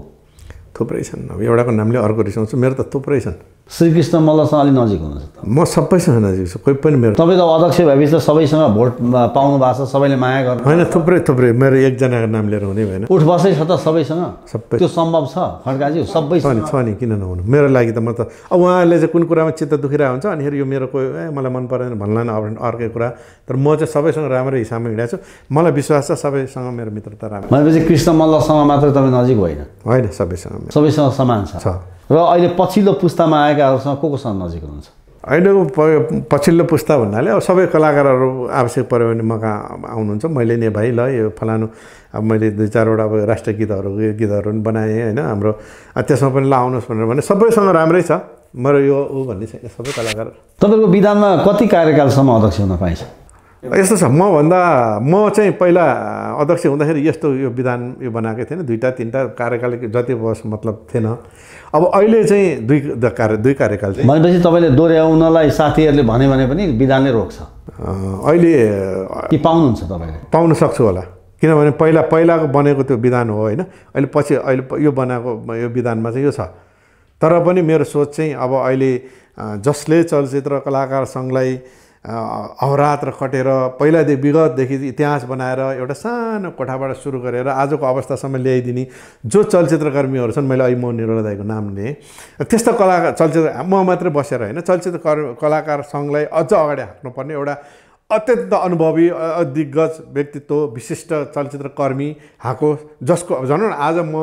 थुप्रै छन् अब एउटाको नामले अर्को रिसाउँछु मेरो त थुप्रै छन् श्रीकृष्ण मल्लसँग अलिक नजिक हुनुहुन्छ म सबैसँग नजिक छु कोही पनि मेरो तपाईँ त अध्यक्ष भएपछि त सबैसँग भोट पाउनु भएको छ सबैले माया गर्नु होइन थुप्रै थुप्रै मेरो एकजनाको नाम लिएर हुने भएन उठ बसै छ त सबैसँग सबै त्यो सम्भव छ खड्काजी सबै छ नि किन नहुनु मेरो लागि त म त अब उहाँहरूले चाहिँ कुन कुरामा चित्त दुखिरहेको हुन्छ अनिखेरि यो मेरो कोही ए मलाई मन परेन भन्ला न अब अर्कै कुरा तर म चाहिँ सबैसँग राम्रै हिसाबमा हिँडेको छु मलाई विश्वास छ सबैसँग मेरो मित्रता राम्रो भनेपछि कृष्ण मल्लसँग मात्र तपाईँ नजिक होइन होइन सबैसँग सबैसँग समान छ र अहिले पछिल्लो पुस्तामा आएकाहरूसँग को कोसँग नजिक हुनुहुन्छ अहिलेको पछिल्लो पुस्ता भन्नाले अब सबै कलाकारहरू आवश्यक पऱ्यो भने म कहाँ आउनुहुन्छ मैले नि भाइ ल यो फलानु अब मैले दुई चारवटा अब राष्ट्रिय गीतहरू गीतहरू पनि बनाएँ होइन हाम्रो त्यसमा पनि ल आउनुहोस् भनेर भने सबैसँग राम्रै छ मेरो यो ऊ भन्ने छैन सबै कलाकार तपाईँको विधानमा कति कार्यकालसम्म अध्यक्ष हुन पाइन्छ यस्तो छ मभन्दा म चाहिँ पहिला अध्यक्ष हुँदाखेरि यस्तो यो विधान यो बनाएको थिएन दुईवटा तिनवटा कार्यकाल जति बस मतलब थिएन अब अहिले चाहिँ दुई कार्य दुई कार्यकाल चाहिँ भनेपछि तपाईँले दोहोऱ्याउनलाई साथीहरूले भन्यो भने पनि विधानले रोक्छ अहिले पाउनुहुन्छ तपाईँले पाउन सक्छु होला किनभने पहिला पहिलाको बनेको त्यो विधान हो होइन अहिले पछि अहिले यो बनाएको यो विधानमा चाहिँ यो छ तर पनि मेरो सोच चाहिँ अब अहिले जसले चलचित्र कलाकार सङ्घलाई अवरात्र खटेर पहिलादेखि विगतदेखि इतिहास बनाएर एउटा सानो कोठाबाट सुरु गरेर आजको अवस्थासम्म ल्याइदिने जो चलचित्रकर्मीहरू छन् मैले अहिले म दाईको नाम लिएँ त्यस्तो कला चलचित्र म मात्रै बसेर होइन चलचित्र कलाकार सङ्घलाई अझ अगाडि हाँक्नुपर्ने एउटा अत्यन्त अनुभवी दिग्गज व्यक्तित्व विशिष्ट चलचित्रकर्मी हाको जसको भनौँ आज म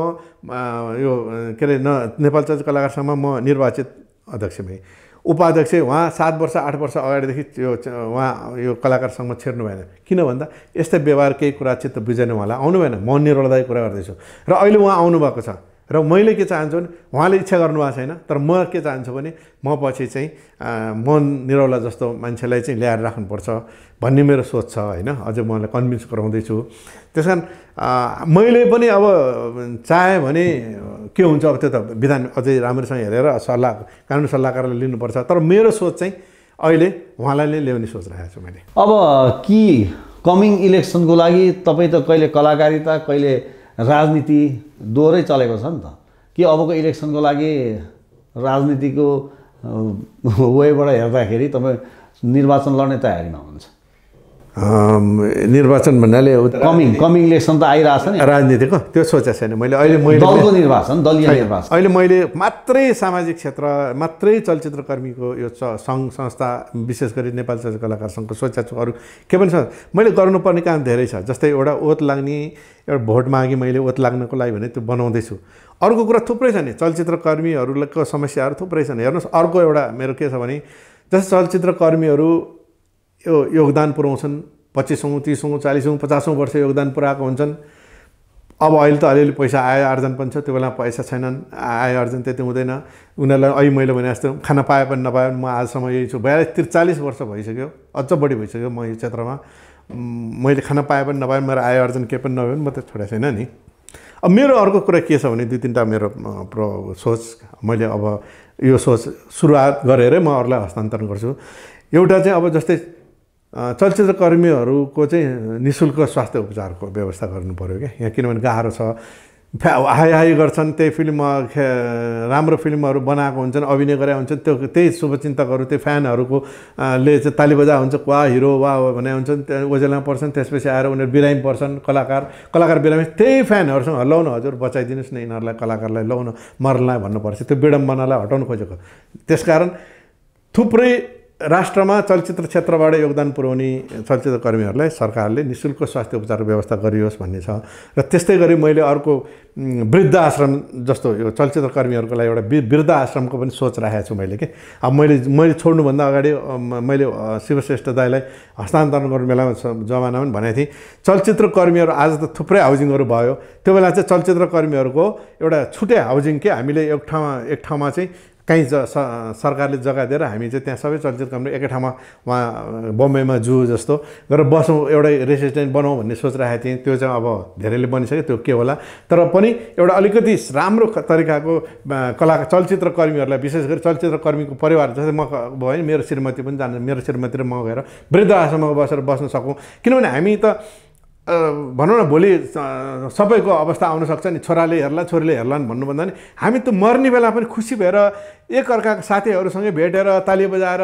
यो के अरे न नेपाल चलचित्र कलाकारसँग म निर्वाचित अध्यक्ष भएँ उपाध्यक्ष उहाँ सात वर्ष आठ वर्ष अगाडिदेखि त्यो उहाँ यो कलाकारसँग छिर्नु भएन किन भन्दा यस्तै व्यवहार केही कुरा चित्त बुझेन उहाँलाई आउनु भएन म निरोधायी कुरा गर्दैछु र अहिले उहाँ आउनुभएको छ र मैले के चाहन्छु भने उहाँले इच्छा गर्नुभएको छैन तर म के चाहन्छु भने म पछि चाहिँ मन निरौला जस्तो मान्छेलाई चाहिँ ल्याएर राख्नुपर्छ भन्ने मेरो सोच छ होइन अझै मलाई कन्भिन्स गराउँदैछु त्यस कारण मैले पनि अब चाहेँ भने के हुन्छ अब त्यो त विधान अझै राम्रोसँग हेरेर सल्लाह कानुन सल्लाहकारले लिनुपर्छ तर मेरो सोच चाहिँ अहिले उहाँलाई नै ल्याउने सोच राखेको छु मैले अब कि कमिङ इलेक्सनको लागि तपाईँ त कहिले कलाकारिता कहिले राजनीति दोहोरै चलेको छ नि त कि अबको इलेक्सनको लागि राजनीतिको वेबाट हेर्दाखेरि तपाईँ निर्वाचन लड्ने तयारीमा हुनुहुन्छ निर्वाचन भन्नाले कमिङ कमिङ इलेक्सन त आइरहेको छ नि राजनीतिको त्यो सोचेको छैन मैले अहिले मैले दलको निर्वाचन दलीय निर्वाचन अहिले मैले मात्रै सामाजिक क्षेत्र मात्रै चलचित्रकर्मीको यो सङ्घ संस्था विशेष गरी नेपाल चलचित्र कलाकार सङ्घको सोचेको छु अरू के पनि छ मैले गर्नुपर्ने काम धेरै छ जस्तै एउटा ओत लाग्ने एउटा भोट मागेँ मैले ओत लाग्नको लागि भने त्यो बनाउँदैछु अर्को कुरा थुप्रै छ नि चलचित्रकर्मीहरूको समस्याहरू थुप्रै छन् हेर्नुहोस् अर्को एउटा मेरो के छ भने जस्तै चलचित्रकर्मीहरू यो योगदान पुऱ्याउँछन् पच्चिसौँ तिसौँ चालिसौँ पचासौँ वर्ष योगदान पुऱ्याएको हुन्छन् अब अहिले त अलिअलि पैसा आय आर्जन पनि छ त्यो बेला पैसा छैनन् आय आर्जन त्यति हुँदैन उनीहरूलाई अहिले मैले भने जस्तो खाना पाए पनि नपाए पनि म आजसम्म यही छु बयालिस त्रिचालिस वर्ष भइसक्यो अझ बढी भइसक्यो म यो क्षेत्रमा मैले खाना पाए पनि नपाए मेरो आय आर्जन केही पनि नभए पनि म त छोडेको छैन नि अब मेरो अर्को कुरा के छ भने दुई तिनवटा मेरो प्र सोच मैले अब यो सोच सुरुवात गरेरै म अरूलाई हस्तान्तरण गर्छु एउटा चाहिँ अब जस्तै चलचित्रकर्मीहरूको चाहिँ नि शुल्क स्वास्थ्य उपचारको व्यवस्था गर्नु पऱ्यो क्या यहाँ किनभने गाह्रो छ हाई हाई गर्छन् त्यही फिल्म राम्रो फिल्महरू बनाएको हुन्छन् अभिनय गरेका हुन्छन् त्यो त्यही शुभचिन्तकहरू त्यही फ्यानहरूको ले चाहिँ ताली बजा हुन्छ वा हिरो वा भने हुन्छन् त्यहाँ ओजेलमा पर्छन् त्यसपछि आएर उनीहरू बिरामी पर्छन् कलाकार कलाकार बिरामी त्यही फ्यानहरूसँग लाउनु हजुर बचाइदिनुहोस् न यिनीहरूलाई कलाकारलाई लाउन मर्नलाई भन्नुपर्छ त्यो विडम्बनालाई हटाउनु खोजेको त्यसकारण थुप्रै राष्ट्रमा चलचित्र क्षेत्रबाट योगदान पुर्याउने चलचित्रकर्मीहरूलाई सरकारले नि शुल्क स्वास्थ्य उपचारको व्यवस्था गरियोस् भन्ने छ र त्यस्तै गरी मैले अर्को वृद्ध आश्रम जस्तो यो चलचित्रकर्मीहरूको लागि एउटा वृद्ध आश्रमको पनि सोच राखेको छु मैले कि अब मैले मैले छोड्नुभन्दा अगाडि मैले शिवश्रेष्ठ दाईलाई हस्तान्तरण गर्ने बेलामा जमानामा पनि भनेको थिएँ चलचित्रकर्मीहरू आज त थुप्रै हाउजिङहरू भयो त्यो बेला चाहिँ चलचित्रकर्मीहरूको एउटा छुट्टै हाउजिङ के हामीले एक ठाउँमा एक ठाउँमा चाहिँ कहीँ ज सरकारले जग्गा दिएर हामी चाहिँ त्यहाँ सबै चलचित्र कम्पनी एकै ठाउँमा उहाँ बम्बईमा जु जस्तो गरेर बसौँ एउटै रेसिडेन्ट बनाउँ भन्ने सोच राखेको थिएँ त्यो चाहिँ अब धेरैले बनिसक्यो त्यो के होला तर पनि एउटा अलिकति राम्रो तरिकाको कला चलचित्र कर्मीहरूलाई विशेष गरी चलचित्र कर्मीको परिवार जस्तै म भयो नि मेरो श्रीमती पनि जान्छ मेरो श्रीमती र म गएर वृद्ध आश्रममा बसेर बस्न सकौँ किनभने हामी त भनौँ न भोलि सबैको अवस्था आउनसक्छ नि छोराले हेर्ला छोरीले हेर्ला भन्नुभन्दा नि हामी त मर्ने बेला पनि खुसी भएर एकअर्काको साथीहरूसँगै भेटेर ताली बजाएर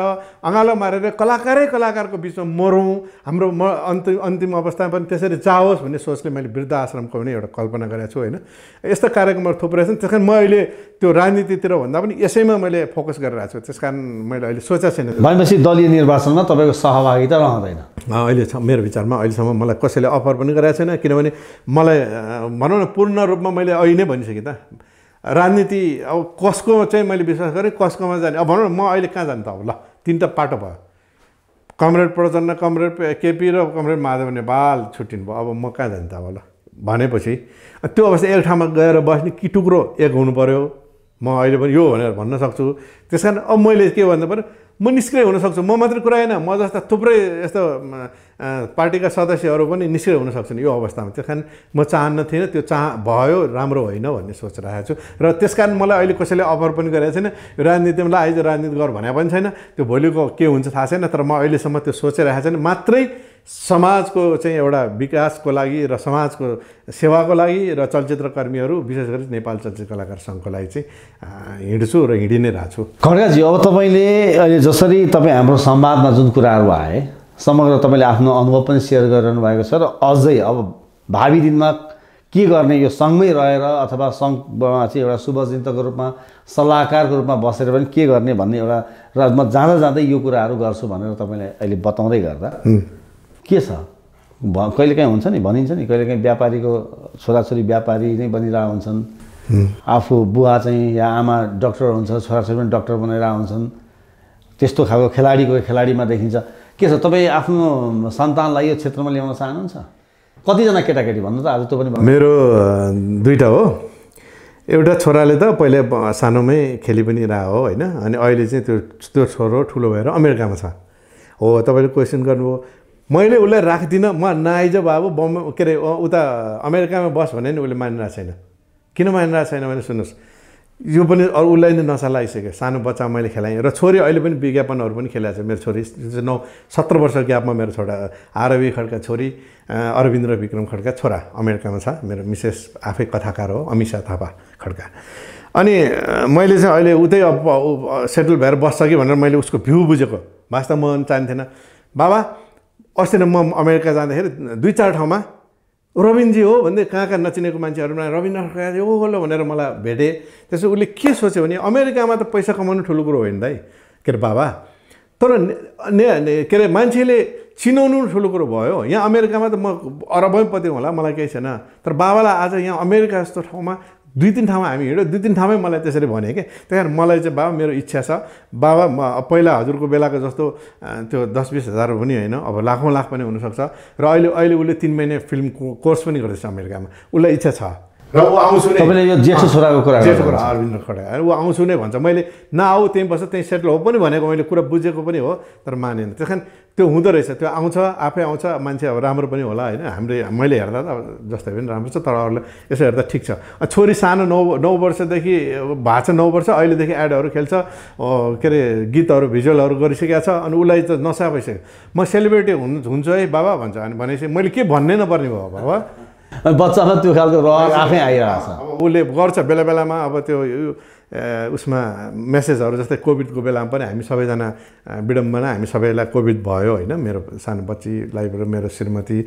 अँगालो मारेर कलाकारै कलाकारको बिचमा मरौँ हाम्रो म अन्तिम अन्तिम अवस्थामा पनि त्यसरी जाओस् भन्ने सोचले मैले वृद्ध आश्रमको पनि एउटा कल्पना गरेको छु होइन यस्तो कार्यक्रमहरू थुप्रै छन् त्यस कारण म अहिले त्यो राजनीतितिर भन्दा पनि यसैमा मैले फोकस गरिरहेको छु त्यस कारण मैले अहिले सोचेको छैन भनेपछि दलीय निर्वाचनमा तपाईँको सहभागिता रहँदैन अहिले छ मेरो विचारमा अहिलेसम्म मलाई कसैले अफर पनि गराएको छैन किनभने मलाई भनौँ न पूर्ण रूपमा मैले अहिले नै भनिसकेँ त राजनीति अब कसको चाहिँ मैले विश्वास गरेँ कसकोमा जाने अब भनौँ न म अहिले कहाँ जाने त अब ल तिनवटा पाटो भयो कमरेड प्रचण्ड कमरेड केपी र कमरेड माधव नेपाल छुट्टिनु भयो अब म कहाँ जाने त अब ल भनेपछि त्यो अवस्था एक ठाउँमा गएर बस्ने कि टुक्रो एक हुनु पऱ्यो म अहिले पनि यो भनेर भन्न सक्छु त्यस कारण अब मैले के भन्नु पऱ्यो म निष्क्रिय हुनसक्छु म मात्रै कुरा होइन म जस्ता थुप्रै यस्तो पार्टीका सदस्यहरू पनि निष्क्रिय हुनसक्छन् यो अवस्थामा त्यस कारण म चाहन्न थिइनँ त्यो चाह भयो राम्रो होइन भन्ने सोच राखेको छु र त्यस कारण मलाई अहिले कसैले अफर पनि गरेको छैन राजनीतिमा आइज राजनीति गर भने पनि छैन त्यो भोलिको के हुन्छ थाहा छैन तर म अहिलेसम्म त्यो सोचिरहेको छैन मात्रै समाजको चाहिँ एउटा विकासको लागि र समाजको सेवाको लागि र चलचित्रकर्मीहरू विशेष गरी नेपाल चलचित्र कलाकार सङ्घको लागि चाहिँ हिँड्छु र हिँडि नै रहेको छु खड्काजी अब तपाईँले अहिले जसरी तपाईँ हाम्रो संवादमा जुन कुराहरू आए समग्र तपाईँले आफ्नो अनुभव पनि सेयर गरिरहनु भएको छ र अझै अब भावी दिनमा के गर्ने यो सँगमै रहेर अथवा सङ्घमा चाहिँ एउटा शुभचिन्तकको रूपमा सल्लाहकारको रूपमा बसेर पनि के गर्ने भन्ने एउटा र म जाँदा जाँदै यो कुराहरू गर्छु भनेर तपाईँले अहिले बताउँदै गर्दा के छ भ कहिलेकाहीँ हुन्छ नि भनिन्छ नि कहिलेकाहीँ व्यापारीको छोराछोरी व्यापारी नै बनिरहेको हुन्छन् आफू बुवा चाहिँ या आमा डक्टर हुन्छ छोराछोरी पनि डक्टर बनाइरह हुन्छन् त्यस्तो खालको खेलाडीको खेलाडीमा देखिन्छ के छ तपाईँ आफ्नो सन्तानलाई यो क्षेत्रमा ल्याउन चाहनुहुन्छ कतिजना केटाकेटी भन्नु त आज त्यो पनि मेरो दुइटा हो एउटा छोराले त पहिले सानोमै खेली पनि रह हो होइन अनि अहिले चाहिँ त्यो त्यो छोरो ठुलो भएर अमेरिकामा छ हो तपाईँले क्वेसन गर्नुभयो मैले उसलाई राख्दिनँ म नआइज बाबु बम्बई के अरे उता अमेरिकामा बस भने नि उसले मानिरहेको छैन किन मानिरहेको छैन भने सुन्नुहोस् यो पनि अरू उसलाई नै नसा लगाइसक्यो सानो बच्चा मैले खेलाएँ र छोरी अहिले पनि विज्ञापनहरू पनि खेलाएको छ मेरो छोरी नौ सत्र वर्ष ग्यापमा मेरो छोरा आरवी खड्का छोरी अरविन्द्र विक्रम खड्का छोरा अमेरिकामा छ मेरो मिसेस आफै कथाकार हो अमिषा थापा खड्का अनि मैले चाहिँ अहिले उतै अब सेटल भएर बस्छ कि भनेर मैले उसको भ्यू बुझेको वास्तव म चाहन्थेन बाबा अस्ति नै म अमेरिका जाँदाखेरि दुई चार ठाउँमा रबिनजी हो भन्दै कहाँ कहाँ नचिनेको मान्छेहरूमा रविन्द्रनाथ खनाजी हो ल भनेर मलाई भेटेँ त्यसो उसले के सोच्यो भने अमेरिकामा त पैसा कमाउनु ठुलो कुरो होइन दाइ के अरे बाबा तर ने, के अरे मान्छेले चिनाउनु ठुलो कुरो भयो यहाँ अमेरिकामा त म अरबै पत्यौँ होला मलाई केही छैन तर बाबालाई आज यहाँ अमेरिका जस्तो ठाउँमा दुई तिन ठाउँमा हामी हिँड्यो दुई तिन ठाउँमै मलाई त्यसरी भने कि त्यही कारण मलाई चाहिँ बाबा मेरो इच्छा छ बाबा म पहिला हजुरको बेलाको जस्तो त्यो दस बिस हजार पनि होइन अब लाखौँ लाख पनि हुनसक्छ र अहिले अहिले उसले तिन महिना फिल्म कोर्स पनि गर्दैछ अमेरिकामा उसलाई इच्छा छ र ऊ आउँछु नै तपाईँले यो जेठो छोराको कुरा जेठो कुरा अरविन्द खडा ऊ आउँछु नै भन्छ मैले नआउ त्यहीँ बस्छ त्यहीँ सेटल हो पनि भनेको मैले कुरा बुझेको पनि हो तर मानेन त्यस त्यो हुँदो रहेछ त्यो आउँछ आफै आउँछ मान्छे अब राम्रो पनि होला होइन हाम्रो मैले हेर्दा त जस्तै पनि राम्रो छ तर अरूलाई यसो हेर्दा ठिक छ छोरी सानो नौ नौ वर्षदेखि भएको छ नौ वर्ष अहिलेदेखि एडहरू खेल्छ के अरे गीतहरू भिजुअलहरू गरिसकेको छ अनि उसलाई त नसा भइसक्यो म सेलिब्रेटी हुन्छु है बाबा भन्छ अनि भनेपछि मैले के भन्नै नपर्ने भयो बाबा बच्चामा त्यो खालको रहर आफै आइरहेको छ उसले गर्छ बेला बेलामा अब त्यो उसमा मेसेजहरू जस्तै कोभिडको बेलामा पनि हामी सबैजना विडम्बना हामी सबैलाई कोभिड भयो होइन मेरो सानो बच्चीलाई मेरो श्रीमती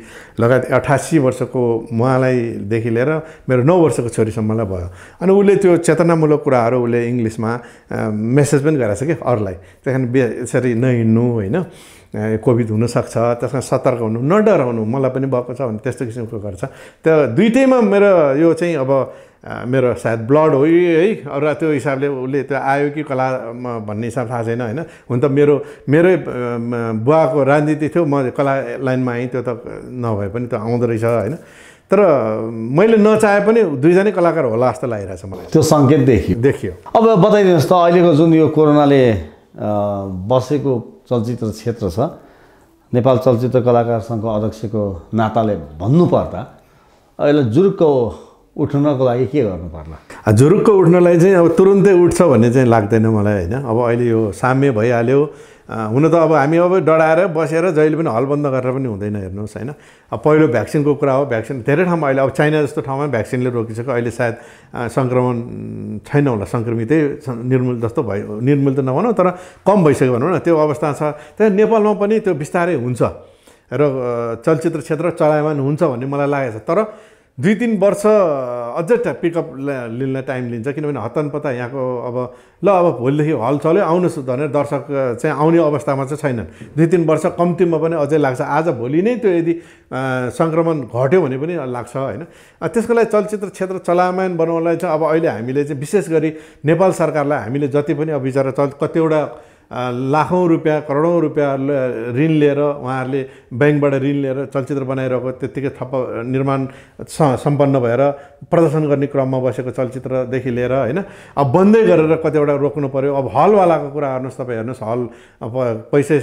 लगायत अठासी वर्षको उहाँलाईदेखि लिएर मेरो नौ वर्षको छोरीसम्मलाई भयो अनि उसले त्यो चेतनामूलक कुराहरू उसले इङ्ग्लिसमा मेसेज पनि गराएको छ कि अरूलाई त्यही कारण बे यसरी नहिँड्नु होइन कोभिड हुनसक्छ त्यसमा सतर्क हुनु न डराउनु मलाई पनि भएको छ भने त्यस्तो किसिमको गर्छ त्यो दुइटैमा मेरो यो चाहिँ अब मेरो सायद ब्लड हो है र त्यो हिसाबले उसले त्यो आयो कि कलामा भन्ने हिसाब थाहा छैन होइन हुन त मेरो मेरै बुवाको राजनीति थियो म कला लाइनमा आएँ त्यो त नभए पनि त्यो आउँदो रहेछ होइन तर मैले नचाहे पनि दुईजनै कलाकार होला जस्तो लागिरहेछ मलाई त्यो सङ्केत देखियो देखियो अब बताइदिनुहोस् त अहिलेको जुन यो कोरोनाले बसेको चलचित्र क्षेत्र छ नेपाल चलचित्र कलाकार सङ्घको अध्यक्षको नाताले भन्नुपर्दा अहिले जुरुक्क उठ्नको लागि के गर्नु पर्ला जुरुक्क उठ्नलाई चाहिँ अब तुरुन्तै उठ्छ भन्ने चाहिँ लाग्दैन मलाई होइन अब अहिले यो साम्य भइहाल्यो हुन त अब हामी अब डढाएर बसेर जहिले पनि हल बन्द गरेर पनि हुँदैन हेर्नुहोस् होइन अब पहिलो भ्याक्सिनको कुरा हो भ्याक्सिन धेरै ठाउँमा अहिले अब चाइना जस्तो ठाउँमा भ्याक्सिनले रोकिसक्यो अहिले सायद सङ्क्रमण छैन होला सङ्क्रमितै निर्मूल जस्तो भयो निर्मूल त नभनौँ तर कम भइसक्यो भनौँ न त्यो अवस्था छ त्यहाँ नेपालमा पनि त्यो बिस्तारै हुन्छ र चलचित्र क्षेत्र चलायमान हुन्छ भन्ने मलाई लागेको छ तर दुई तिन वर्ष अझै पिकअप लिन टाइम लिन्छ किनभने हतनपत्ता यहाँको अब ल अब भोलिदेखि हल चल्यो आउनुहोस् भनेर दर्शक चाहिँ आउने अवस्थामा चाहिँ छैनन् दुई तिन वर्ष कम्तीमा पनि अझै लाग्छ आज भोलि नै त्यो यदि सङ्क्रमण घट्यो भने पनि लाग्छ होइन त्यसको लागि चलचित्र क्षेत्र चलामायन बनाउनलाई चाहिँ अब अहिले हामीले चाहिँ विशेष गरी नेपाल सरकारलाई हामीले जति पनि अब बिचरा चल कतिवटा लाखौँ रुपियाँ करोडौँ रुपियाँ ऋण लिएर उहाँहरूले ब्याङ्कबाट ऋण लिएर चलचित्र बनाइरहेको त्यत्तिकै थप निर्माण सम्पन्न भएर प्रदर्शन गर्ने क्रममा बसेको चलचित्रदेखि लिएर होइन अब बन्दै गरेर कतिवटा रोक्नु पऱ्यो अब हलवालाको कुरा हेर्नुहोस् तपाईँ हेर्नुहोस् हल अब पैसै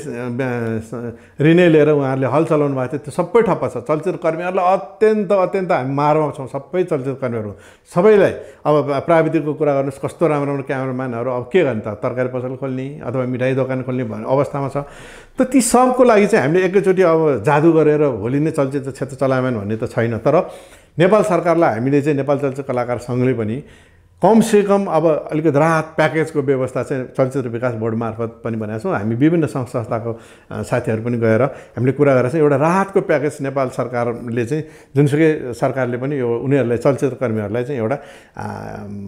ऋणै लिएर उहाँहरूले हल चलाउनु भएको थियो त्यो सबै ठप्प छ चलचित्रकर्मीहरूलाई अत्यन्त अत्यन्त हामी मारमा छौँ सबै चलचित्रकर्मीहरू सबैलाई अब प्राविधिकको कुरा गर्नुहोस् कस्तो राम्रो राम्रो क्यामराम्यानहरू अब के गर्ने त तरकारी पसल खोल्ने अथवा मिठाई दोकान खोल्ने भन्ने अवस्थामा छ त ती सबको लागि चाहिँ हामीले एकैचोटि अब जादु गरेर भोलि नै चलचित्र क्षेत्र चलायौँ भन्ने त छैन तर नेपाल सरकारलाई हामीले चाहिँ नेपाल चलचित्र कलाकार सङ्घले पनि कमसेकम अब अलिकति राहत प्याकेजको व्यवस्था चाहिँ चलचित्र विकास बोर्ड मार्फत पनि बनाएको छौँ हामी विभिन्न सङ्घ संस्थाको साथीहरू पनि गएर हामीले कुरा गरेर चाहिँ एउटा राहतको प्याकेज नेपाल सरकारले चाहिँ जुनसुकै सरकारले पनि यो उनीहरूलाई चलचित्रकर्मीहरूलाई चाहिँ एउटा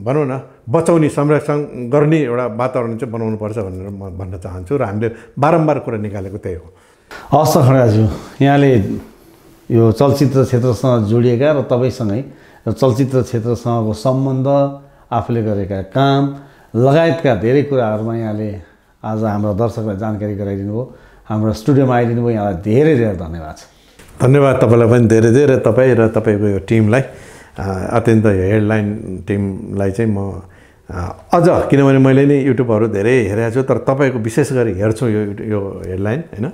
भनौँ न बचाउने संरक्षण गर्ने एउटा वातावरण चाहिँ बनाउनुपर्छ भनेर म भन्न चाहन्छु र हामीले बारम्बार कुरा निकालेको त्यही हो हस् खड्काज्यू यहाँले यो चलचित्र क्षेत्रसँग जोडिएका र तपाईँसँगै चलचित्र क्षेत्रसँगको सम्बन्ध आफूले गरेका काम लगायतका धेरै कुराहरूमा यहाँले आज हाम्रो दर्शकलाई जानकारी गराइदिनु भयो हाम्रो स्टुडियोमा आइदिनु भयो यहाँलाई धेरै धेरै धन्यवाद छ धन्यवाद तपाईँलाई पनि धेरै धेरै तपाईँ र तपाईँको यो टिमलाई अत्यन्त हेडलाइन टिमलाई चाहिँ म अझ किनभने मैले नै युट्युबहरू धेरै हेरेको छु तर तपाईँको विशेष गरी हेर्छु यो यो हेडलाइन होइन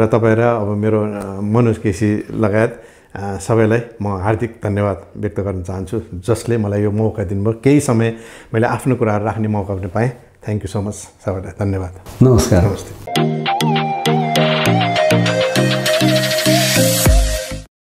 र तपाईँ र अब मेरो मनोज केसी लगायत सबैलाई म हार्दिक धन्यवाद व्यक्त गर्न चाहन्छु जसले मलाई यो मौका दिनुभयो केही समय मैले आफ्नो कुराहरू राख्ने मौका पनि पाएँ थ्याङ्क यू सो मच सबैलाई धन्यवाद नमस्कार नमस्ते